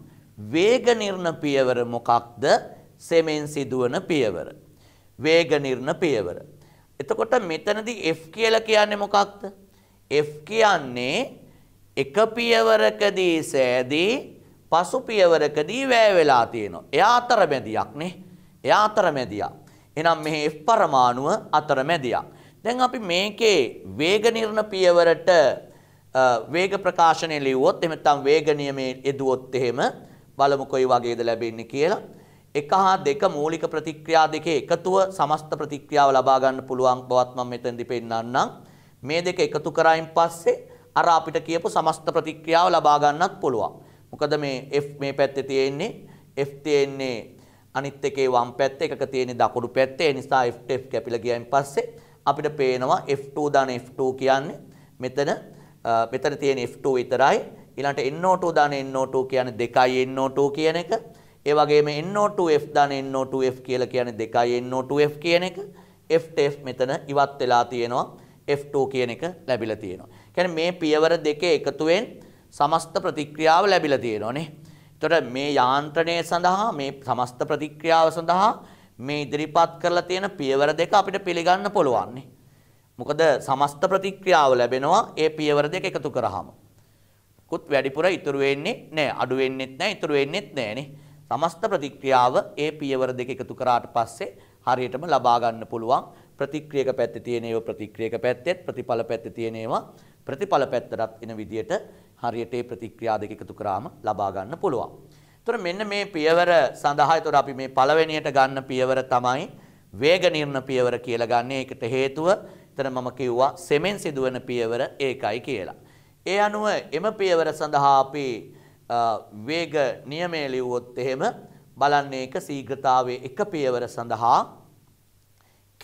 වේග නිර්ණ පියවර මොකක්ද? සෙමෙන් සිදුවන පියවර. වේග නිර්ණ පියවර. එතකොට මෙතනදී F කියලා කියන්නේ මොකක්ද? F කියන්නේ එක පියවරකදී සෑදී පසු පියවරකදී වැය වෙලා තියෙනවා. එයා අතරමැදියක් නේ. එයා අතරමැදියා. එහෙනම් මෙහි F පරමාණුව අතරමැදියා. දැන් අපි මේකේ වේග නිර්ණ පියවරට වේග ප්‍රකාශනය ලිව්වොත් එහෙම නැත්නම් වේග නියමයේ එදුවොත් එහෙම බලමු කොයි වගේද ලැබෙන්නේ කියලා. එක හා දෙක මූලික ප්‍රතික්‍රියා දෙකේ එකතුව සමස්ත ප්‍රතික්‍රියාව ලබා ගන්න පුළුවන් බවත් මම මෙතෙන්දි පෙන්නන්නම්. මේ දෙක එකතු කරායින් පස්සේ අර අපිට කියපු සමස්ත ප්‍රතික්‍රියාව ලබා ගන්නත් පුළුවන්. මොකද මේ F මේ පැත්තේ තියෙන්නේ F තියෙන්නේ අනිත් එකේ වම් පැත්තේ එකක තියෙන්නේ දකුණු පැත්තේ. ඒ නිසා FF කැපිලා ගියන් පස්සේ අපිට පේනවා F2 දාන F2 කියන්නේ මෙතන මෙතන තියෙන F2 විතරයි. ඊළඟට NO2 දාන NO2 කියන්නේ දෙකයි NO2 කියන එක. ඒ වගේම NO2F දාන NO2F කියලා කියන්නේ දෙකයි NO2F කියන එක. FTF මෙතන ඉවත් වෙලා තියෙනවා. F2 කියන එක ලැබිලා තියෙනවා. කියන්නේ මේ පියවර දෙකේ එකතුවෙන් සමස්ත ප්‍රතික්‍රියාව ලැබිලා තියෙනවානේ. එතකොට මේ යාන්ත්‍රණය සඳහා මේ සමස්ත ප්‍රතික්‍රියාව සඳහා මේ ඉදිරිපත් කරලා තියෙන පියවර දෙක අපිට පිළිගන්න පුළුවන් මොකද සමස්ත ප්‍රතික්‍රියාව ලැබෙනවා ඒ පියවර දෙක එකතු කරාම. කුත් වැඩිපුර ඉතුරු වෙන්නේ නැහැ. අඩු වෙන්නෙත් නැහැ, ඉතුරු වෙන්නෙත් නැහැ සමස්ත ප්‍රතික්‍රියාව ඒ පියවර දෙක එකතු කරාට පස්සේ හරියටම ලබා ගන්න පුළුවන්. ප්‍රතික්‍රියක පැත්තේ තියෙන ඒවා ප්‍රතික්‍රියක පැත්තෙත් ප්‍රතිඵල පැත්තේ තියෙන ඒවා ප්‍රතිඵල පැත්තටත් එන විදියට හරියට ඒ ප්‍රතික්‍රියා දෙක එකතු කරාම ලබා ගන්න පුළුවන්. එතකොට මෙන්න මේ පියවර සඳහා එතකොට අපි මේ පළවෙනියට ගන්න පියවර තමයි වේග නිර්ණ පියවර කියලා ගන්න. ඒකට හේතුව එතන මම කිව්වා සෙමෙන් සිදුවන පියවර ඒකයි කියලා. ඒ අනුව එම පියවර සඳහා අපි වේග නියමය ලිව්වොත් එහෙම බලන්නේ ඒක සීඝ්‍රතාවයේ එක පියවර සඳහා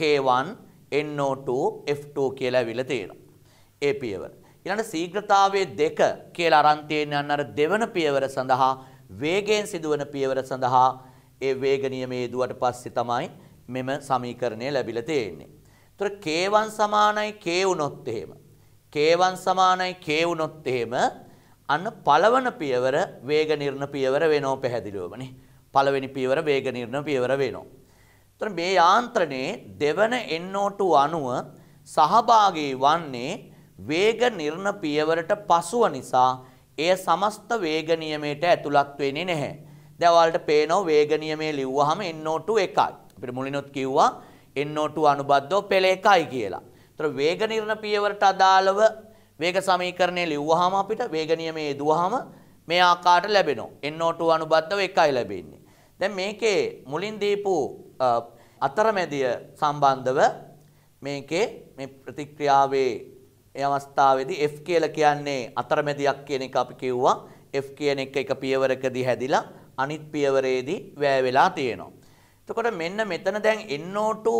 K1 NO2 F2 කියලා ඇවිල්ලා තියෙනවා. ඒ පියවර. ඊළඟ ශීඝ්‍රතාවයේ දෙක කියලා අරන් තියෙන අන්නර දෙවන පියවර සඳහා වේගයෙන් සිදුවන පියවර සඳහා ඒ වේග නියමයේ දුවට පස්සේ තමයි මෙම සමීකරණය ලැබිලා තියෙන්නේ. ඒතර k1 සමානයි k වුණොත් එහෙම k1 සමානයි k වුණොත් එහෙම අන්න පළවන පියවර වේග නිර්ණ පියවර වෙනෝ පැහැදිලිවමනේ. පළවෙනි පියවර වේග නිර්ණ පියවර වෙනවා. එතන මේ යාන්ත්‍රණයේ දෙවන NO2 අණුව සහභාගී වන්නේ වේග නිර්ණ පියවරට පසුව නිසා එය සමස්ත වේග නියමයට ඇතුළත් වෙන්නේ නැහැ. දැන් ඔයාලට පේනවා වේග නියමයේ ලිව්වහම NO2 එකයි. අපිට මුලිනුත් කිව්වා NO2 අනුබද්ධව පෙළ එකයි කියලා. ඒතර වේග නිර්ණ පියවරට අදාළව වේග සමීකරණය ලිව්වහම අපිට වේග නියමයේ යෙදුවහම මේ ආකාරයට ලැබෙනවා. NO2 අනුබද්ධව එකයි ලැබෙන්නේ. දැන් මේකේ මුලින් දීපු අතරමැදිය සම්බන්ධව මේකේ මේ ප්‍රතික්‍රියාවේ ඒ අවස්ථාවේදී F කියලා කියන්නේ අතරමැදියක් කියන එක අපි කිව්වා. F කියන එක එක පියවරකදී හැදිලා අනිත් පියවරේදී වැය වෙලා තියෙනවා. එතකොට මෙන්න මෙතන දැන් NO2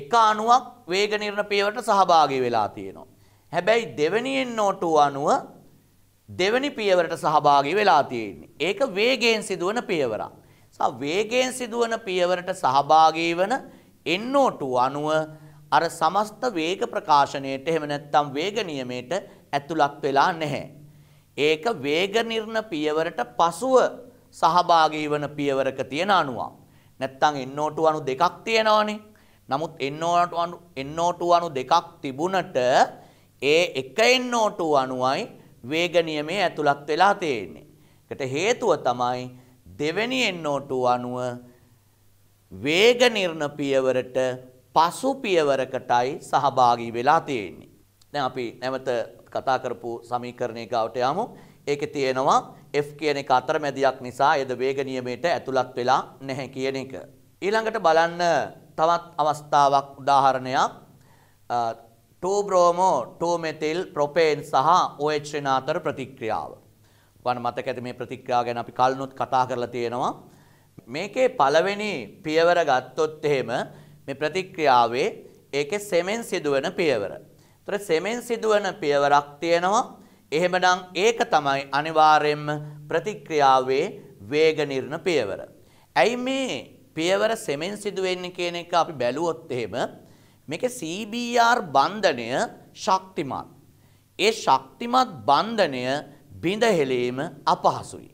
එක අණුවක් වේග නිර්ණ පියවරට සහභාගී වෙලා තියෙනවා. හැබැයි දෙවෙනි NO2 අණුව දෙවැනි පියවරට සහභාගී වෙලා තියෙන්නේ. ඒක වේගයෙන් සිදුවන පියවරක්. සහ වේගයෙන් සිදුවන පියවරට සහභාගී වන NO2 අණුව අර සමස්ත වේග ප්‍රකාශනයේට එහෙම නැත්නම් වේග නියමයට ඇතුළත් වෙලා නැහැ. ඒක වේග නිර්ණ පියවරට පසුව සහභාගී වන පියවරක තියෙන අණුවක්. නැත්නම් NO2 අණු දෙකක් තියෙනවනේ. නමුත් NO2 අණු NO2 අණු දෙකක් තිබුණට ඒ එක NO2 අණුවයි වේග නියමයේ ඇතුළත් වෙලා තියෙන්නේ. ඒකට හේතුව තමයි දෙවෙනි NO2 අණුව වේග නිර්ණ පියවරට පසු පියවරකටයි සහභාගී වෙලා තියෙන්නේ. දැන් අපි නැවත කතා කරපු සමීකරණයේ ගාවට යමු. ඒකේ තියෙනවා F කියන එක අතරමැදියක් නිසා එද වේග නියමයට ඇතුළත් වෙලා නැහැ කියන එක. ඊළඟට බලන්න තවත් අවස්ථාවක් උදාහරණයක් two bromo two methyl propane සහ OH වෙන අතර ප්‍රතික්‍රියාව. වන මතක ඇති මේ ප්‍රතික්‍රියාව ගැන අපි කලිනුත් කතා කරලා තියෙනවා. මේකේ පළවෙනි පියවර ගත්තොත් එහෙම මේ ප්‍රතික්‍රියාවේ ඒකේ සෙමෙන් සිදුවන පියවර. ඒතර සෙමෙන් සිදුවන පියවරක් තියෙනවා. එහෙමනම් ඒක තමයි අනිවාර්යයෙන්ම ප්‍රතික්‍රියාවේ වේග නිර්ණ පියවර. ඇයි මේ පියවර සෙමෙන් සිදුවෙන්නේ කියන එක අපි බැලුවොත් එහෙම මේකේ CBR බන්ධනය ශක්තිමත්. ඒ ශක්තිමත් බන්ධනය බිඳහෙලීම අපහසුයි.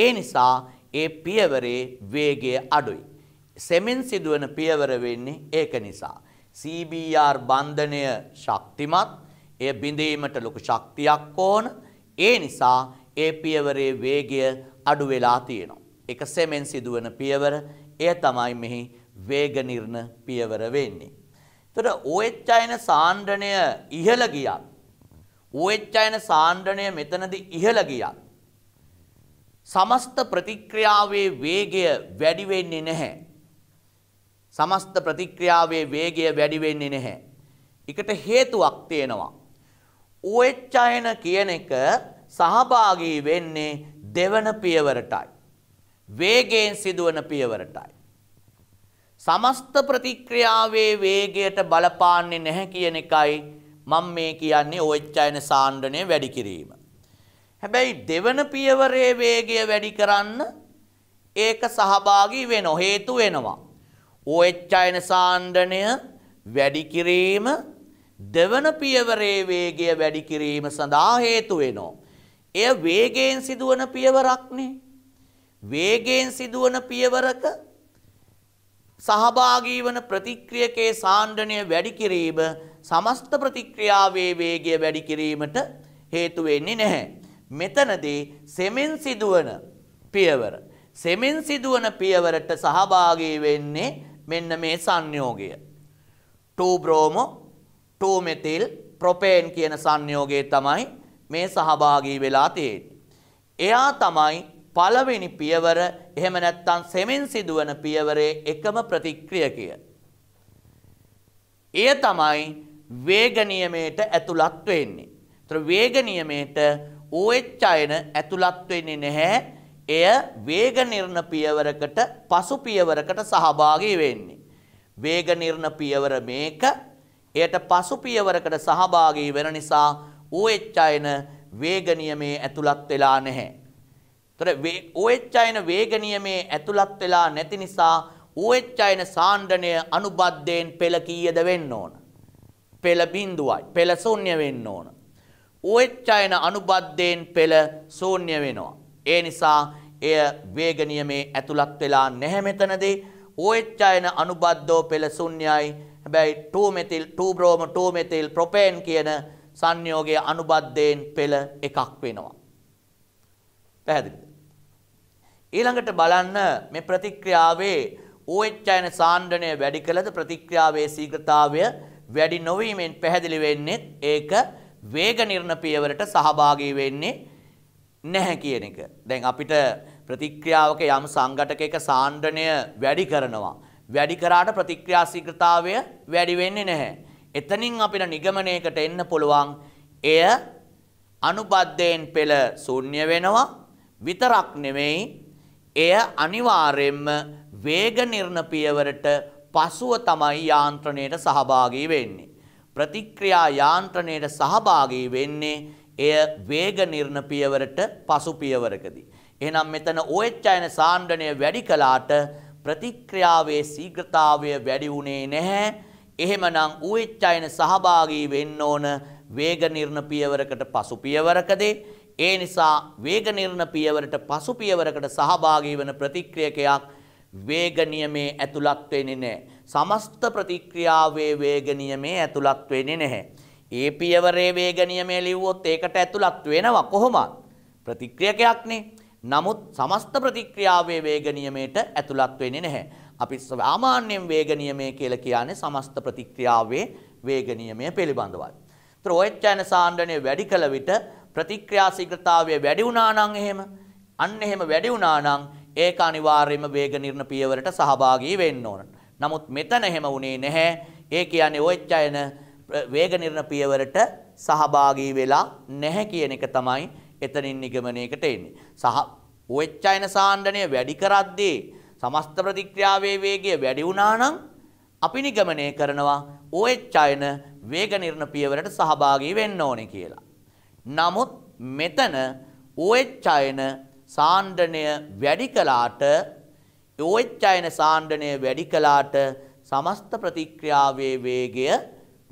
ඒ නිසා ඒ පියවරේ වේගය අඩුයි. සෙමෙන් සිදුවන පියවර වෙන්නේ ඒක නිසා. CBR බන්ධනය ශක්තිමත් එය බිඳීමට ලොකු ශක්තියක් ඕන. ඒ නිසා ඒ පියවරේ වේගය අඩු වෙලා තියෙනවා. එක සෙමෙන් සිදුවන පියවර එය තමයි මෙහි වේග නිර්ණ පියවර වෙන්නේ. එතකොට OH අයන සාන්ද්‍රණය ඉහළ ගියත් OH අයන සාන්ද්‍රණය මෙතනදී ඉහළ ගියත් සමස්ත ප්‍රතික්‍රියාවේ වේගය වැඩි වෙන්නේ නැහැ. සමස්ත ප්‍රතික්‍රියාවේ වේගය වැඩි වෙන්නේ නැහැ. ඒකට හේතුවක් තියෙනවා. ඕච්චයන කියන එක සහභාගී වෙන්නේ දෙවන පියවරටයි. වේගයෙන් සිදුවන පියවරටයි. සමස්ත ප්‍රතික්‍රියාවේ වේගයට බලපාන්නේ නැහැ කියන එකයි මම මේ කියන්නේ ඕච්චයන සාන්ද්‍රණය වැඩි කිරීම. හැබැයි දෙවන පියවරේ වේගය වැඩි කරන්න ඒක සහභාගී වෙනවා හේතු වෙනවා. OH අයන සාන්ද්‍රණය වැඩි කිරීම දෙවන පියවරේ වේගය වැඩි කිරීම සඳහා හේතු වෙනවා. එය වේගයෙන් සිදුවන පියවරක්නේ. වේගයෙන් සිදුවන පියවරක සහභාගී වන ප්‍රතික්‍රියකයේ සාන්ද්‍රණය වැඩි කිරීම සමස්ත ප්‍රතික්‍රියාවේ වේගය වැඩි කිරීමට හේතු වෙන්නේ නැහැ. මෙතනදී සෙමෙන් සිදුවන පියවර සෙමෙන් සිදුවන පියවරට සහභාගී වෙන්නේ මෙන්න මේ සංයෝගය. 2 බ්‍රෝමෝ 2 මෙතිල් ප්‍රොපේන් කියන සංයෝගයේ තමයි මේ සහභාගී වෙලා තියෙන්නේ. එයා තමයි පළවෙනි පියවර එහෙම නැත්නම් සෙමින් සිදුවන පියවරේ එකම ප්‍රතික්‍රියකය. එය තමයි වේග නියමයට ඇතුළත් වෙන්නේ. ඒතර වේග නියමයට OH අයන ඇතුළත් වෙන්නේ නැහැ. එය වේග නිර්ණ පියවරකට පසු පියවරකට සහභාගී වෙන්නේ. වේග නිර්ණ පියවර මේක එයට පසු පියවරකට සහභාගී වෙන නිසා OHයන වේග නියමේ ඇතුළත් වෙලා නැහැ. ඒතර OHයන වේග නියමේ ඇතුළත් වෙලා නැති නිසා OHයන සාන්ද්‍රණය අනුබද්ධයෙන් පෙළ කීයද වෙන්න ඕන? පෙළ බිඳුවයි. පෙළ ශූන්‍ය වෙන්න ඕන. OHයන අනුබද්ධයෙන් පෙළ ශූන්‍ය වෙනවා. ඒ නිසා එය වේග නියමේ ඇතුළත් වෙලා නැහැ මෙතනදී. OHයන අනුබද්ධෝ පෙළ ශුන්‍යයි. හැබැයි 2 මෙතිල් 2 බ්‍රෝම 2 මෙතිල් ප්‍රොපේන් කියන සංයෝගයේ අනුබද්ධයෙන් පෙළ එකක් වෙනවා. පැහැදිලිද? ඊළඟට බලන්න මේ ප්‍රතික්‍රියාවේ OHයන සාන්ද්‍රණය වැඩි කළද ප්‍රතික්‍රියාවේ ශීඝ්‍රතාවය වැඩි නොවීමෙන් පැහැදිලි වෙන්නේ ඒක වේග නිර්ණ පියවරට සහභාගී වෙන්නේ නැහැ කියන එක. දැන් අපිට ප්‍රතික්‍රියාවක යම් සංඝටකයක සාන්ද්‍රණය වැඩි කරනවා. වැඩි කරාට ප්‍රතික්‍රියා ශීඝ්‍රතාවය වැඩි වෙන්නේ නැහැ. එතනින් අපිට නිගමනයකට එන්න පුළුවන් එය අනුබද්ධයෙන් පෙළ ශූන්‍ය වෙනවා විතරක් නෙමෙයි එය අනිවාර්යෙන්ම වේග නිර්ණ පියවරට පසුව තමයි යාන්ත්‍රණයට සහභාගී වෙන්නේ. ප්‍රතික්‍රියා යාන්ත්‍රණයට සහභාගී වෙන්නේ එය වේග නිර්ණ පියවරට පසු පියවරකදී. එහෙනම් මෙතන OH අයන සාන්ද්‍රණය වැඩි කළාට ප්‍රතික්‍රියාවේ ශීඝ්‍රතාවය වැඩි වුණේ නැහැ. එහෙමනම් OH අයන සහභාගී වෙන්න ඕන වේග නිර්ණ පියවරකට පසු පියවරකදී. ඒ නිසා වේග නිර්ණ පියවරට පසු පියවරකට සහභාගී වන ප්‍රතික්‍රියකයක් වේග නියමේ ඇතුළත් වෙන්නේ නැහැ. සමස්ත ප්‍රතික්‍රියාවේ වේග නියමේ ඇතුළත් වෙන්නේ නැහැ. ඒ පියවරේ වේගනියමේ ලිව්වොත් ඒකට ඇතුළත් වෙනවා කොහොමද? ප්‍රතික්‍රියකයක්නේ. නමුත් සමස්ත ප්‍රතික්‍රියාවේ වේග නියමයට ඇතුළත් වෙන්නේ නැහැ. අපි සාමාන්‍යයෙන් වේග නියමය කියලා කියන්නේ සමස්ත ප්‍රතික්‍රියාවේ වේග නියමය පිළිබඳවයි. ඒතර ඔයච්ඡයන සාන්ද්‍රණය වැඩි කල විට ප්‍රතික්‍රියා ශීඝ්‍රතාවය වැඩි වුණා නම් එහෙම අන්න එහෙම වැඩි වුණා නම් ඒක අනිවාර්යයෙන්ම වේග නිර්ණ පියවරට සහභාගී වෙන්න ඕන. නමුත් මෙතන එහෙම වුණේ නැහැ. ඒ කියන්නේ ඔයච්ඡයන වේග නිර්ණ පියවරට සහභාගී වෙලා නැහැ කියන එක තමයි එතනින් නිගමනයකට එන්නේ. සහ OHයන සාණ්ඩණය වැඩි කරද්දී සමස්ත ප්‍රතික්‍රියාවේ වේගය වැඩි වුණා නම් අපි නිගමනය කරනවා OHයන වේග නිර්ණ පියවරට සහභාගී වෙන්න ඕනේ කියලා. නමුත් මෙතන OHයන සාණ්ඩණය වැඩි කළාට OHයන සාණ්ඩණය වැඩි කළාට සමස්ත ප්‍රතික්‍රියාවේ වේගය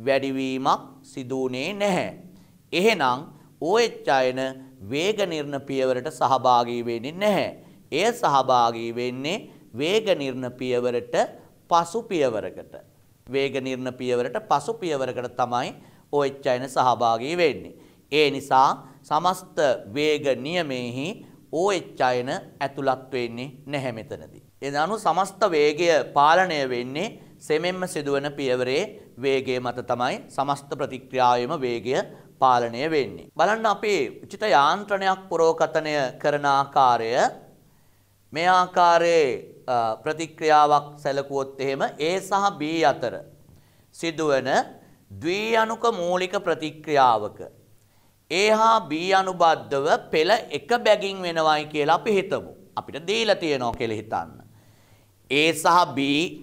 වැඩිවීමක් සිදුුනේ නැහැ. එහෙනම් OHයන වේග නිර්ණ පියවරට සහභාගී වෙන්නේ නැහැ. එය සහභාගී වෙන්නේ වේග නිර්ණ පියවරට පසු පියවරකට. වේග නිර්ණ පියවරට පසු පියවරකට තමයි OHයන සහභාගී වෙන්නේ. ඒ නිසා සමස්ත වේග නියමෙහි OHයන ඇතුළත් වෙන්නේ නැහැ මෙතනදී. එදනු සමස්ත වේගය පාලනය වෙන්නේ සෙමෙන්ම සිදුවන පියවරේ වේගය මත තමයි සමස්ත ප්‍රතික්‍රියාවෙම වේගය පාලනය වෙන්නේ. බලන්න අපේ උචිත යාන්ත්‍රණයක් පුරෝකතනය කරන ආකාරය මේ ආකාරයේ ප්‍රතික්‍රියාවක් සැලකුවොත් එහෙම A සහ B අතර සිදුවන ද්වි අණුක මූලික ප්‍රතික්‍රියාවක A හා B අනුබද්ධව පෙළ එක බැගින් වෙනවයි කියලා අපි හිතමු. අපිට දීලා තියෙනවා කියලා හිතන්න. A සහ B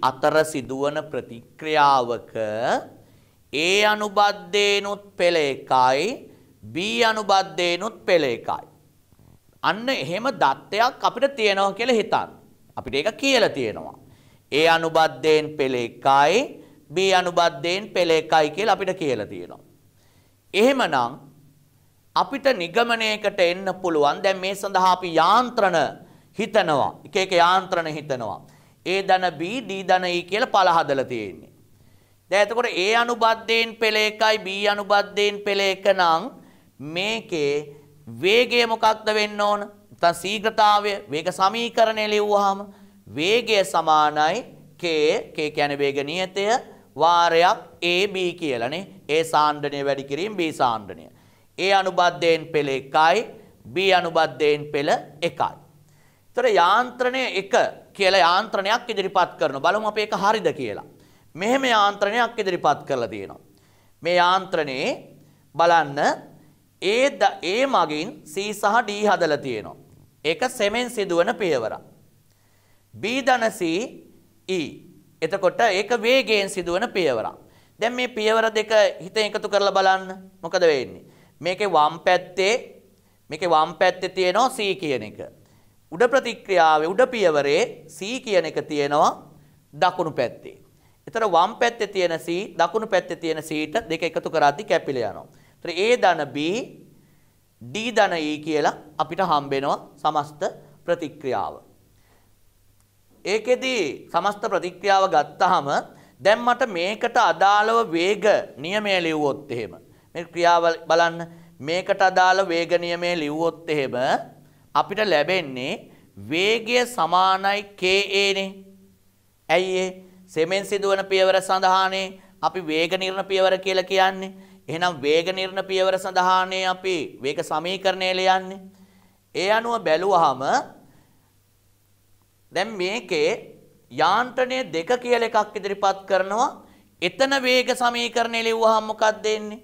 අතර සිදුවන ප්‍රතික්‍රියාවක A අනුබද්ධේනොත් පෙළ එකයි B අනුබද්ධේනොත් පෙළ එකයි. අන්න එහෙම දත්තයක් අපිට තියෙනවා කියලා හිතන්න. අපිට ඒක කියලා තියෙනවා. A අනුබද්ධයෙන් පෙළ එකයි B අනුබද්ධයෙන් පෙළ එකයි කියලා අපිට කියලා තියෙනවා. එහෙමනම් අපිට නිගමනයකට එන්න පුළුවන් දැන් මේ සඳහා අපි යාන්ත්‍රණ හිතනවා එක එක යාන්ත්‍රණ හිතනවා ඒ ධන B D ධන E කියලා පළ හදලා තියෙන්නේ. දැන් එතකොට A අනුබද්ධයෙන් පෙළ එකයි B අනුබද්ධයෙන් පෙළ එක නම් මේකේ වේගය මොකක්ද වෙන්න ඕන? නැත්නම් සීඝ්‍රතාවය වේග සමීකරණය ලිව්වහම වේගය සමානයි k k කියන්නේ වේග නියතය වාරයක් AB කියලානේ. A සාන්ද්‍රණය වැඩි කිරීම B සාන්ද්‍රණය. A අනුබද්ධයෙන් පෙළ එකයි B අනුබද්ධයෙන් පෙළ එකයි. එතකොට යාන්ත්‍රණය 1 කියලා යාන්ත්‍රණයක් ඉදිරිපත් කරනවා. බලමු අපි ඒක හරිද කියලා. මෙහෙම යාන්ත්‍රණයක් ඉදිරිපත් කරලා තියෙනවා. මේ යාන්ත්‍රණේ බලන්න ඒ ඒ මගින් C සහ D හදලා තියෙනවා. ඒක සෙමෙන් සිදුවන පියවරක්. B ධන C E. එතකොට ඒක වේගයෙන් සිදුවන පියවරක්. දැන් මේ පියවර දෙක හිතෙන් එකතු කරලා බලන්න. මොකද වෙන්නේ? මේකේ වම් පැත්තේ මේකේ වම් පැත්තේ තියෙනවා C කියන එක. උඩ ප්‍රතික්‍රියාවේ උඩ පියවරේ C කියන එක තියෙනවා දකුණු පැත්තේ. එතන වම් පැත්තේ තියෙන C දකුණු පැත්තේ තියෙන Cට දෙක එකතු කරද්දී කැපිලා යනවා. එතන A ධන B D ධන E කියලා අපිට හම්බෙනවා සමස්ත ප්‍රතික්‍රියාව. ඒකෙදි සමස්ත ප්‍රතික්‍රියාව ගත්තාම දැන් මට මේකට අදාළව වේග නියමය ලිව්වොත් එහෙම මේ ක්‍රියාව බලන්න මේකට අදාළ වේග නියමය ලිව්වොත් එහෙම අපිට ලැබෙන්නේ වේගය සමානයි ka නේ. ඇයි ඒ? සෙමෙන් සිදුවන පියවර සඳහානේ අපි වේග නිර්ණ පියවර කියලා කියන්නේ. එහෙනම් වේග නිර්ණ පියවර සඳහානේ අපි වේග සමීකරණය ලියන්නේ. ඒ අනුව බැලුවහම දැන් මේකේ යාන්ත්‍රණය දෙක කියලා එකක් ඉදිරිපත් කරනවා. එතන වේග සමීකරණය ලිව්වහම මොකක්ද එන්නේ?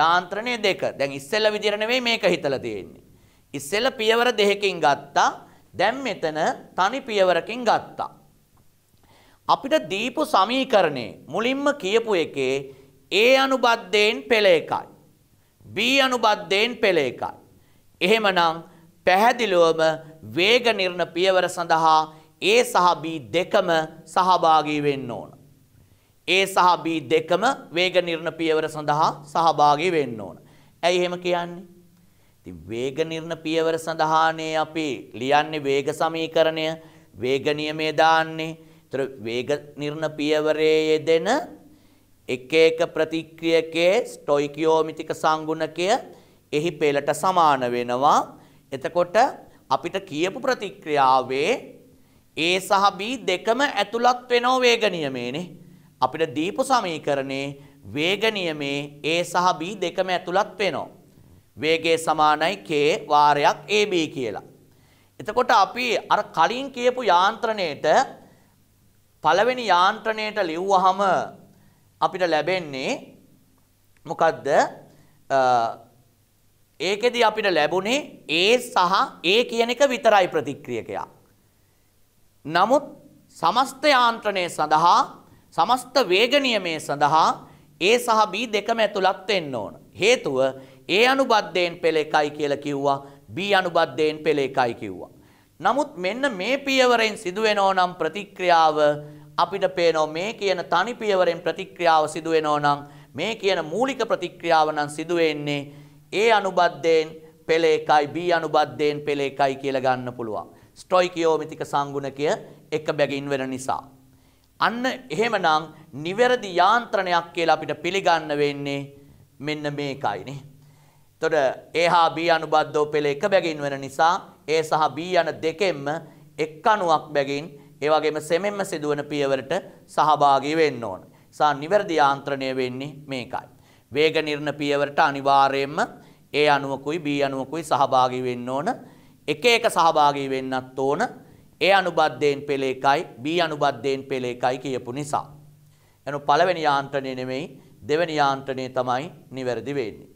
යාන්ත්‍රණය දෙක. දැන් ඉස්සෙල්ලා විදියට නෙවෙයි මේක හිතලා තියෙන්නේ. ඉස්සෙල්ල පියවර දෙකකින් ගත්තා. දැන් මෙතන තනි පියවරකින් ගත්තා. අපිට දීපු සමීකරණේ මුලින්ම කියපු එකේ A අනුබද්ධයෙන් පෙළ එකයි. B අනුබද්ධයෙන් පෙළ එකයි. එහෙමනම් පැහැදිලිවම වේග නිර්ණ පියවර සඳහා A සහ B දෙකම සහභාගී වෙන්න ඕන. A සහ B දෙකම වේග නිර්ණ පියවර සඳහා සහභාගී වෙන්න ඕන. ඇයි එහෙම කියන්නේ? ඉතින් වේග නිර්ණ පියවර සඳහානේ අපි ලියන්නේ වේග සමීකරණය වේග නියමේ දාන්නේ. ඒතර වේග නිර්ණ පියවරේ යෙදෙන එක එක ප්‍රතික්‍රියකේ ස්ටොයිකියෝමිතික සංගුණකය එහි පෙළට සමාන වෙනවා. එතකොට අපිට කියපු ප්‍රතික්‍රියාවේ A සහ B දෙකම ඇතුළත් වෙනෝ වේග නියමේනේ. අපිට දීපු සමීකරණේ වේග නියමේ A සහ B දෙකම ඇතුළත් වෙනවා. වේගය සමානයි k වාරයක් ab කියලා. එතකොට අපි අර කලින් කියපු යාන්ත්‍රණයට පළවෙනි යාන්ත්‍රණයට ලිව්වහම අපිට ලැබෙන්නේ මොකද්ද? ඒකෙදි අපිට ලැබුණේ ඒ සහ ඒ කියන එක විතරයි ප්‍රතික්‍රියකයක්. නමුත් සමස්ත යාන්ත්‍රණය සඳහා සමස්ත වේග නියමයේ සඳහා ඒ සහ B දෙකම ඇතුළත් වෙන්න ඕන. හේතුව ඒ අනුබද්ධයෙන් පෙළ එකයි කියලා කිව්වා B අනුබද්ධයෙන් පෙළ එකයි කිව්වා. නමුත් මෙන්න මේ පියවරෙන් සිදුවෙනෝ නම් ප්‍රතික්‍රියාව අපිට පේනවා මේ කියන තනි පියවරෙන් ප්‍රතික්‍රියාව සිදුවෙනෝ නම් මේ කියන මූලික ප්‍රතික්‍රියාව නම් සිදුවෙන්නේ A අනුබද්ධයෙන් පෙළ එකයි B අනුබද්ධයෙන් පෙළ එකයි කියලා ගන්න පුළුවන්. ස්ටොයිකියෝමිතික සංගුණකය එක බැගින් වෙන නිසා. අන්න එහෙමනම් නිවැරදි යාන්ත්‍රණයක් කියලා අපිට පිළිගන්න වෙන්නේ මෙන්න මේකයිනේ. එතකොට A හා B අනුබද්ධව පෙළ එක බැගින් වෙන නිසා A සහ B යන දෙකෙන්ම එක් අණුවක් බැගින් ඒ වගේම සෙමෙන්ම සිදුවන පියවරට සහභාගී වෙන්න ඕන. සා නිවැරදි යාන්ත්‍රණය වෙන්නේ මේකයි. වේග නිර්ණ පියවරට අනිවාර්යයෙන්ම A අණුවකුයි B අණුවකුයි සහභාගී වෙන්න ඕන. එක එක සහභාගී වෙන්නත් ඕන. A අනුබද්ධයෙන් පෙළ එකයි B අනුබද්ධයෙන් පෙළ එකයි කියපු නිසා. එනු පළවෙනි යාන්ත්‍රණය නෙමෙයි දෙවෙනි යාන්ත්‍රණය තමයි නිවැරදි වෙන්නේ.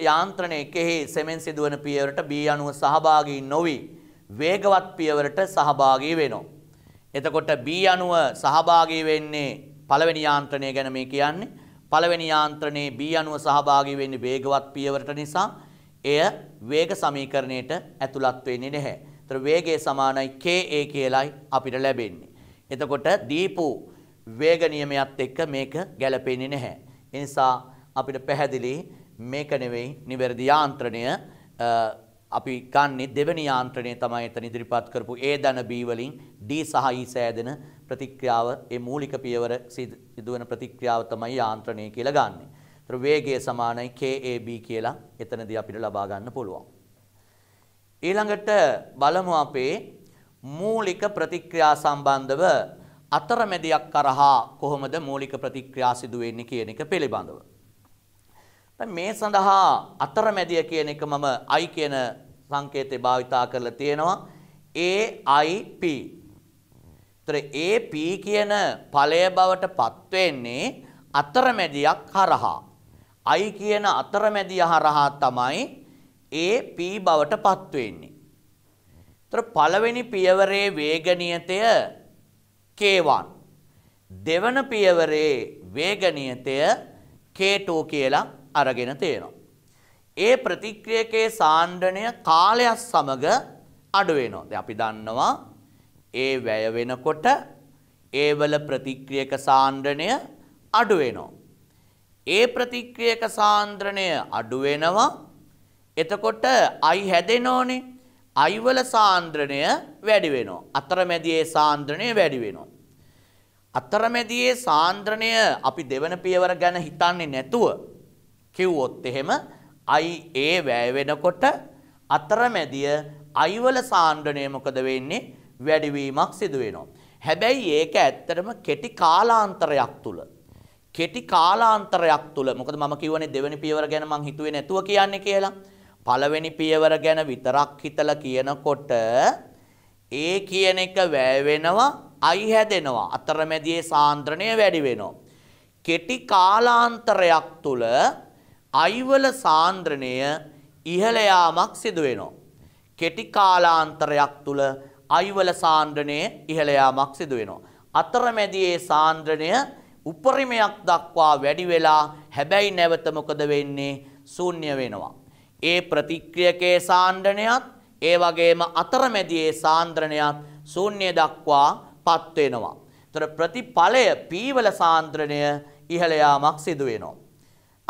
යාන්ත්‍රණය කෙහි සෙමෙන් සිදුවන පියවරට B අණුව සහභාගී නොවි වේගවත් පියවරට සහභාගී වෙනවා. එතකොට B අණුව සහභාගී වෙන්නේ පළවෙනි යාන්ත්‍රණය ගැන මේ කියන්නේ. පළවෙනි යාන්ත්‍රණයේ B අණුව සහභාගී වෙන්නේ වේගවත් පියවරට නිසා එය වේග සමීකරණයට ඇතුළත් වෙන්නේ නැහැ. ඒතර වේගය සමානයි KA කියලයි අපිට ලැබෙන්නේ. එතකොට දීපු වේග නියමයත් එක්ක මේක ගැලපෙන්නේ නැහැ. ඒ නිසා අපිට පැහැදිලි මේක නෙවෙයි නිවැරදි යාන්ත්‍රණය අපි ගන්නේ දෙවෙනි යාන්ත්‍රණය තමයි එතන ඉදිරිපත් කරපු A ධන B වලින් D සහ E සෑදෙන ප්‍රතික්‍රියාව ඒ මූලික පියවර සිදුවන ප්‍රතික්‍රියාව තමයි යාන්ත්‍රණය කියලා ගන්න. ඒතර වේගය සමානයි KAB කියලා එතනදී අපිට ලබා ගන්න පුළුවන්. ඊළඟට බලමු අපේ මූලික ප්‍රතික්‍රියා සම්බන්ධව අතරමැදියක් කරහා කොහොමද මූලික ප්‍රතික්‍රියා සිදු වෙන්නේ කියන එක පිළිබඳව. මේ සඳහා අතරමැදිය කියන එක මම I කියන සංකේතය භාවිතා කරලා තියෙනවා AIP. ඒතර AP කියන ඵලය බවට පත් වෙන්නේ අතරමැදියක් හරහා. I කියන අතරමැදිය හරහා තමයි AP බවට පත් වෙන්නේ. ඒතර පළවෙනි පියවරේ වේග නියතය K1. දෙවන පියවරේ වේග නියතය K2 කියලා අරගෙන තියෙනවා. ඒ ප්‍රතික්‍රියකයේ සාන්ද්‍රණය කාලයක් සමග අඩු වෙනවා. දැන් අපි දන්නවා ඒ වැය වෙනකොට ඒවල ප්‍රතික්‍රියක සාන්ද්‍රණය අඩු වෙනවා. ඒ ප්‍රතික්‍රියක සාන්ද්‍රණය අඩු වෙනවා. එතකොට I හැදෙනෝනේ. I වල සාන්ද්‍රණය වැඩි වෙනවා. අතරමැදියේ සාන්ද්‍රණය වැඩි වෙනවා. අතරමැදියේ සාන්ද්‍රණය අපි දෙවන පියවර ගැන හිතන්නේ නැතුව කිව්වොත් එහෙම i a වැය වෙනකොට අතරමැදිය i වල සාන්ද්‍රණය මොකද වෙන්නේ වැඩිවීමක් සිදු වෙනවා. හැබැයි ඒක ඇත්තටම කෙටි කාලාන්තරයක් තුල කෙටි කාලාන්තරයක් තුල මොකද මම කියවනේ දෙවෙනි පියවර ගැන මං හිතුවේ නැතුව කියන්නේ කියලා. පළවෙනි පියවර ගැන විතරක් හිතලා කියනකොට ඒ කියන එක වැය වෙනවා i හැදෙනවා අතරමැදියේ සාන්ද්‍රණය වැඩි වෙනවා. කෙටි කාලාන්තරයක් තුල අයිවල සාන්ද්‍රණය ඉහළ යාමක් සිදු වෙනවා. කෙටි කාලාන්තරයක් තුල අයිවල සාන්ද්‍රණය ඉහළ යාමක් සිදු වෙනවා. අතරමැදියේ සාන්ද්‍රණය උපරිමයක් දක්වා වැඩි වෙලා හැබැයි නැවත මොකද වෙන්නේ? ශූන්‍ය වෙනවා. ඒ ප්‍රතික්‍රියකයේ සාන්ද්‍රණයත් ඒ වගේම අතරමැදියේ සාන්ද්‍රණයත් ශූන්‍ය දක්වාපත් වෙනවා. ඒතර ප්‍රතිඵලය පීවල සාන්ද්‍රණය ඉහළ යාමක් සිදු වෙනවා.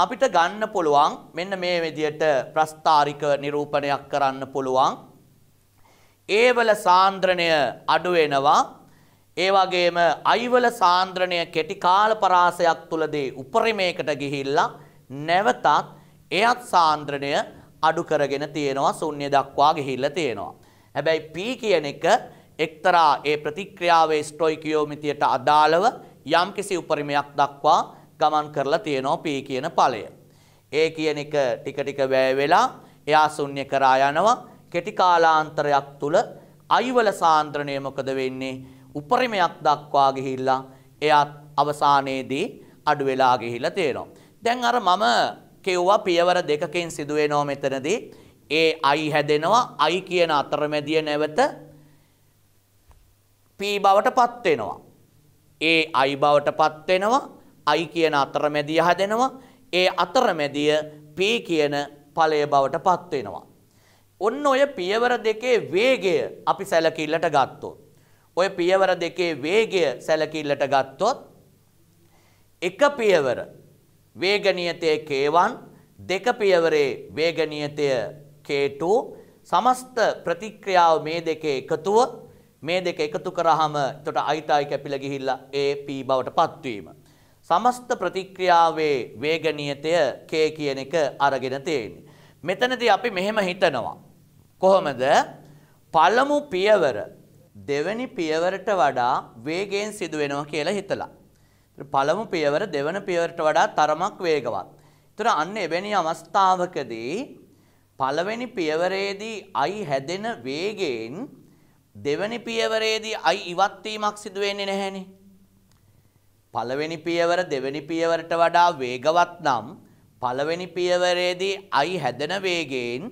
අපිට ගන්න පුළුවන් මෙන්න මේ විදියට ප්‍රස්ථාරික නිරූපණයක් කරන්න පුළුවන්. ඒවල සාන්ද්‍රණය අඩු වෙනවා. ඒ වගේම අයිවල සාන්ද්‍රණය කෙටි කාල පරාසයක් තුලදී උපරිමයකට ගිහිල්ලා නැවතත් එයත් සාන්ද්‍රණය අඩු කරගෙන තියෙනවා ශුන්‍ය දක්වා ගිහිල්ලා තියෙනවා. හැබැයි P කියන එක එක්තරා ඒ ප්‍රතික්‍රියාවේ ස්ටොයිකියෝමිතියට අදාළව යම්කිසි උපරිමයක් දක්වා ගමන් කරලා තියෙනවා P කියන ඵලය. ඒ කියන එක ටික ටික වැය වෙලා එයා ශුන්‍ය කරා යනවා. කෙටි කාලාන්තරයක් තුල අයිවල සාන්ද්‍රණය මොකද වෙන්නේ? උපරිමයක් දක්වා ගිහිල්ලා එයා අවසානයේදී අඩු වෙලා ගිහිල්ලා තියෙනවා. දැන් අර මම කෙව්වා පියවර දෙකකින් සිදු වෙනවා මෙතනදී. ඒ i හැදෙනවා i කියන අතරමැදිය නැවත p බවටපත් වෙනවා. ඒ i බවටපත් වෙනවා. I කියන අතරමැදිය හැදෙනවා. ඒ අතරමැදිය P කියන ඵලය බවට පත් වෙනවා. ඔන්න ඔය පියවර දෙකේ වේගය අපි සැලකිල්ලට ගත්තොත්. ඔය පියවර දෙකේ වේගය සැලකිල්ලට ගත්තොත් එක පියවර වේගනියතය K1 දෙක පියවරේ වේගනියතය K2 සමස්ත ප්‍රතික්‍රියාව මේ දෙකේ එකතුව මේ දෙක එකතු කරාම එතකොට අයිතයි කැපිලා ගිහිල්ලා ඒ P බවට පත්වීම. සමස්ත ප්‍රතික්‍රියාවේ වේග නියතය k කියන එක අරගෙන තියෙන්නේ. මෙතනදී අපි මෙහෙම හිතනවා. කොහොමද? පළමු පියවර දෙවැනි පියවරට වඩා වේගයෙන් සිදු වෙනවා කියලා හිතලා. පළමු පියවර දෙවන පියවරට වඩා තරමක් වේගවත්. ඒතර අන්න එවැනි අවස්ථාවකදී පළවෙනි පියවරේදී i හැදෙන වේගයෙන් දෙවැනි පියවරේදී i ඉවත් වීමක් සිදු වෙන්නේ නැහැනේ. පළවෙනි පියවර දෙවෙනි පියවරට වඩා වේගවත් නම් පළවෙනි පියවරේදී i හැදෙන වේගයෙන්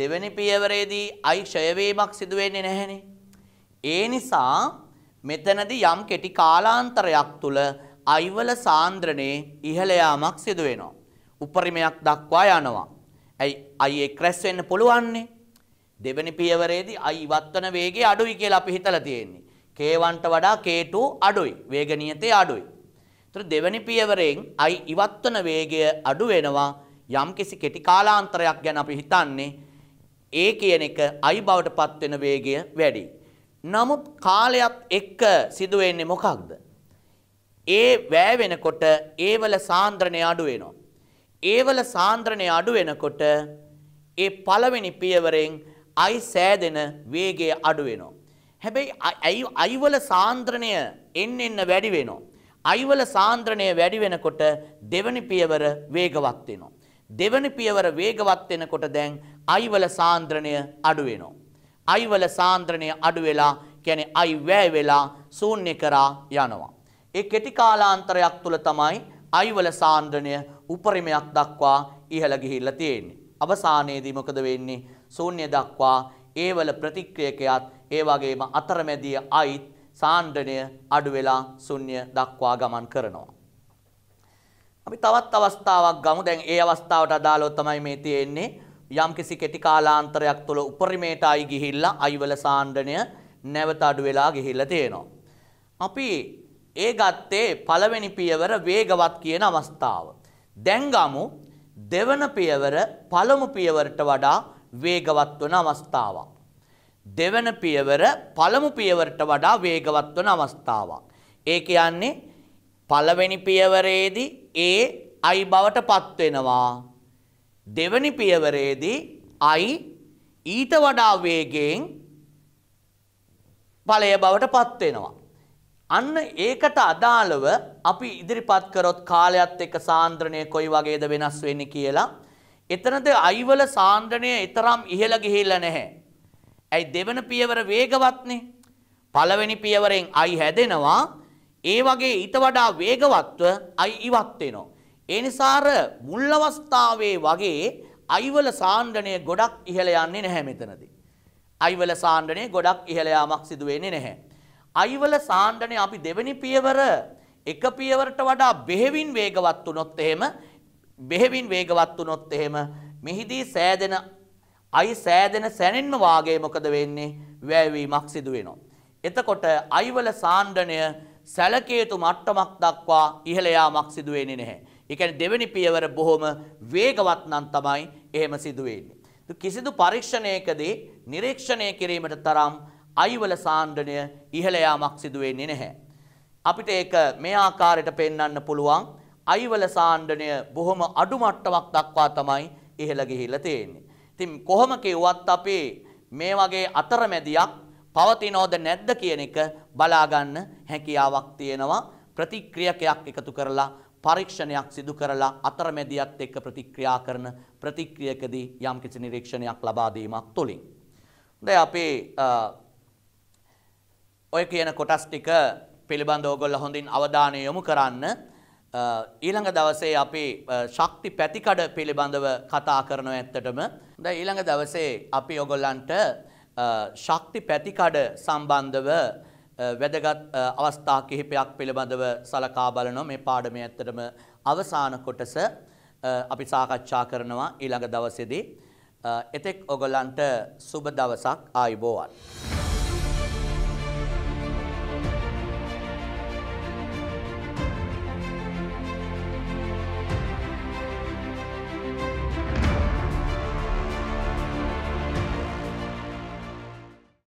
දෙවෙනි පියවරේදී i ක්ෂය වීමක් සිදු වෙන්නේ නැහෙනේ. ඒ නිසා මෙතනදී යම් කෙටි කාලාන්තරයක් තුල i වල සාන්ද්‍රණේ ඉහළ යාමක් සිදු වෙනවා. උපරිමයක් දක්වා යනවා. ඇයි i එක ක්‍රැස් වෙන්න පුළුවන්නේ. දෙවෙනි පියවරේදී i ඉවත් වන වේගය අඩුයි කියලා අපි හිතලා තියෙන්නේ. k1ට වඩා k2 අඩුයි. වේග නියතේ අඩුයි. එතකොට දෙවැනි පියවරෙන් අයි ඉවත් වන වේගය අඩු වෙනවා යම්කිසි කෙටි කාලාන්තරයක් ගැන අපි හිතන්නේ ඒ කියන එක අයි බවටපත් වෙන වේගය වැඩි. නමුත් කාලයත් එක්ක සිදු වෙන්නේ මොකක්ද? ඒ වැය වෙනකොට ඒවල සාන්ද්‍රණය අඩු වෙනවා. ඒවල සාන්ද්‍රණය අඩු වෙනකොට ඒ පළවෙනි පියවරෙන් අයි සෑදෙන වේගය අඩු වෙනවා. හැබැයි අයිවල සාන්ද්‍රණය එන්න එන්න වැඩි වෙනවා. අයිවල සාන්ද්‍රණය වැඩි වෙනකොට දෙවනි පියවර වේගවත් වෙනවා. දෙවනි පියවර වේගවත් වෙනකොට දැන් අයිවල සාන්ද්‍රණය අඩු වෙනවා. අයිවල සාන්ද්‍රණය අඩු වෙලා කියන්නේ අයි වැය වෙලා ශූන්‍ය කරා යනවා. ඒ කෙටි කාලාන්තරයක් තුල තමයි අයිවල සාන්ද්‍රණය උපරිමයක් දක්වා ඉහළ ගිහිල්ලා තියෙන්නේ. අවසානයේදී මොකද වෙන්නේ? ශූන්‍ය දක්වා ඒවල ප්‍රතික්‍රියකයත් ඒ වගේම අතරමැදිය අයිත් සාන්ද්‍රණය අඩු වෙලා ශුන්‍ය දක්වා ගමන් කරනවා. අපි තවත් අවස්ථාවක් ගමු. දැන් ඒ අවස්ථාවට අදාළව තමයි මේ තියෙන්නේ. යම්කිසි කෙටි කාලාන්තරයක් තුළ උපරිමයට ආයි ගිහිල්ලා අයිවල සාන්ද්‍රණය නැවත අඩු වෙලා ගිහිල්ලා තියෙනවා. අපි ඒ ගත්තේ පළවෙනි පියවර වේගවත් කියන අවස්ථාව. දැන් ගමු දෙවන පියවර පළමු පියවරට වඩා වේගවත් වන අවස්ථාවක්. දෙවන පියවර පළමු පියවරට වඩා වේගවත් වන අවස්ථාවක්. ඒ කියන්නේ පළවෙනි පියවරේදී A I බවට පත් වෙනවා. දෙවැනි පියවරේදී I ඊට වඩා වේගයෙන් ඵලය බවට පත් වෙනවා. අන්න ඒකට අදාළව අපි ඉදිරිපත් කරොත් කාලයත් එක්ක සාන්ද්‍රණය කොයි වගේද වෙනස් වෙන්නේ කියලා. එතනද I වල සාන්ද්‍රණය ඊතරම් ඉහළ ගිහිල්ලා නැහැ. ඇයි දෙවන පියවර වේගවත්නේ. පළවෙනි පියවරෙන් අයි හැදෙනවා. ඒ වගේ ඊට වඩා වේගවත්ව අයි ඉවත් වෙනවා. ඒ නිසා අර මුල් අවස්ථාවේ වගේ අයිවල සාණ්ඩණය ගොඩක් ඉහළ යන්නේ නැහැ මෙතනදී. අයිවල සාණ්ඩණය ගොඩක් ඉහළ යාමක් සිදු වෙන්නේ නැහැ. අයිවල සාණ්ඩණය අපි දෙවෙනි පියවර එක පියවරට වඩා බෙහෙවින් වේගවත් වුණොත් එහෙම බෙහෙවින් වේගවත් වුණොත් එහෙම මෙහිදී සෑදෙන අයි සෑදෙන සැනින්ම වාගේ මොකද වෙන්නේ වැයවීමක් සිදු වෙනවා. එතකොට අයිවල සාණ්ඩණය සැලකිය යුතු මට්ටමක් දක්වා ඉහළ යාමක් සිදු වෙන්නේ නැහැ. ඒ කියන්නේ දෙවෙනි පියවර බොහොම වේගවත් නම් තමයි එහෙම සිදු වෙන්නේ. කිසිදු පරීක්ෂණයකදී නිරීක්ෂණය කිරීමට තරම් අයිවල සාණ්ඩණය ඉහළ යාමක් සිදු වෙන්නේ නැහැ. අපිට ඒක මේ ආකාරයට පෙන්වන්න පුළුවන් අයිවල සාණ්ඩණය බොහොම අඩු මට්ටමක් දක්වා තමයි ඉහළ ගිහිලා තියෙන්නේ. ඉතින් කොහොම කිව්වත් අපි මේ වගේ අතරමැදියක් පවතිනවද නැද්ද කියන එක බලා ගන්න හැකියාවක් තියෙනවා ප්‍රතික්‍රියකයක් එකතු කරලා පරීක්ෂණයක් සිදු කරලා අතරමැදියත් එක්ක ප්‍රතික්‍රියා කරන ප්‍රතික්‍රියකදී යම්කිසි නිරීක්ෂණයක් ලබා දීමක් තුලින්. දැන් අපි ඔය කියන කොටස් ටික පිළිබඳව ඔයගොල්ලෝ හොඳින් අවධානය යොමු කරන්න. ඊළඟ දවසේ අපි ශක්ති පැතිකඩ පිළිබඳව කතා කරනවා ඇත්තටම. ද ඊළඟ දවසේ අපි ඔගොල්ලන්ට ශක්ති පැතිකඩ සම්බන්ධව වැදගත් අවස්ථා කිහිපයක් පිළිබඳව සලකා බලනවා මේ පාඩමේ ඇත්තටම අවසාන කොටස අපි සාකච්ඡා කරනවා ඊළඟ දවසේදී එතෙක් ඔගොල්ලන්ට සුබ දවසක් ආයුබෝවන්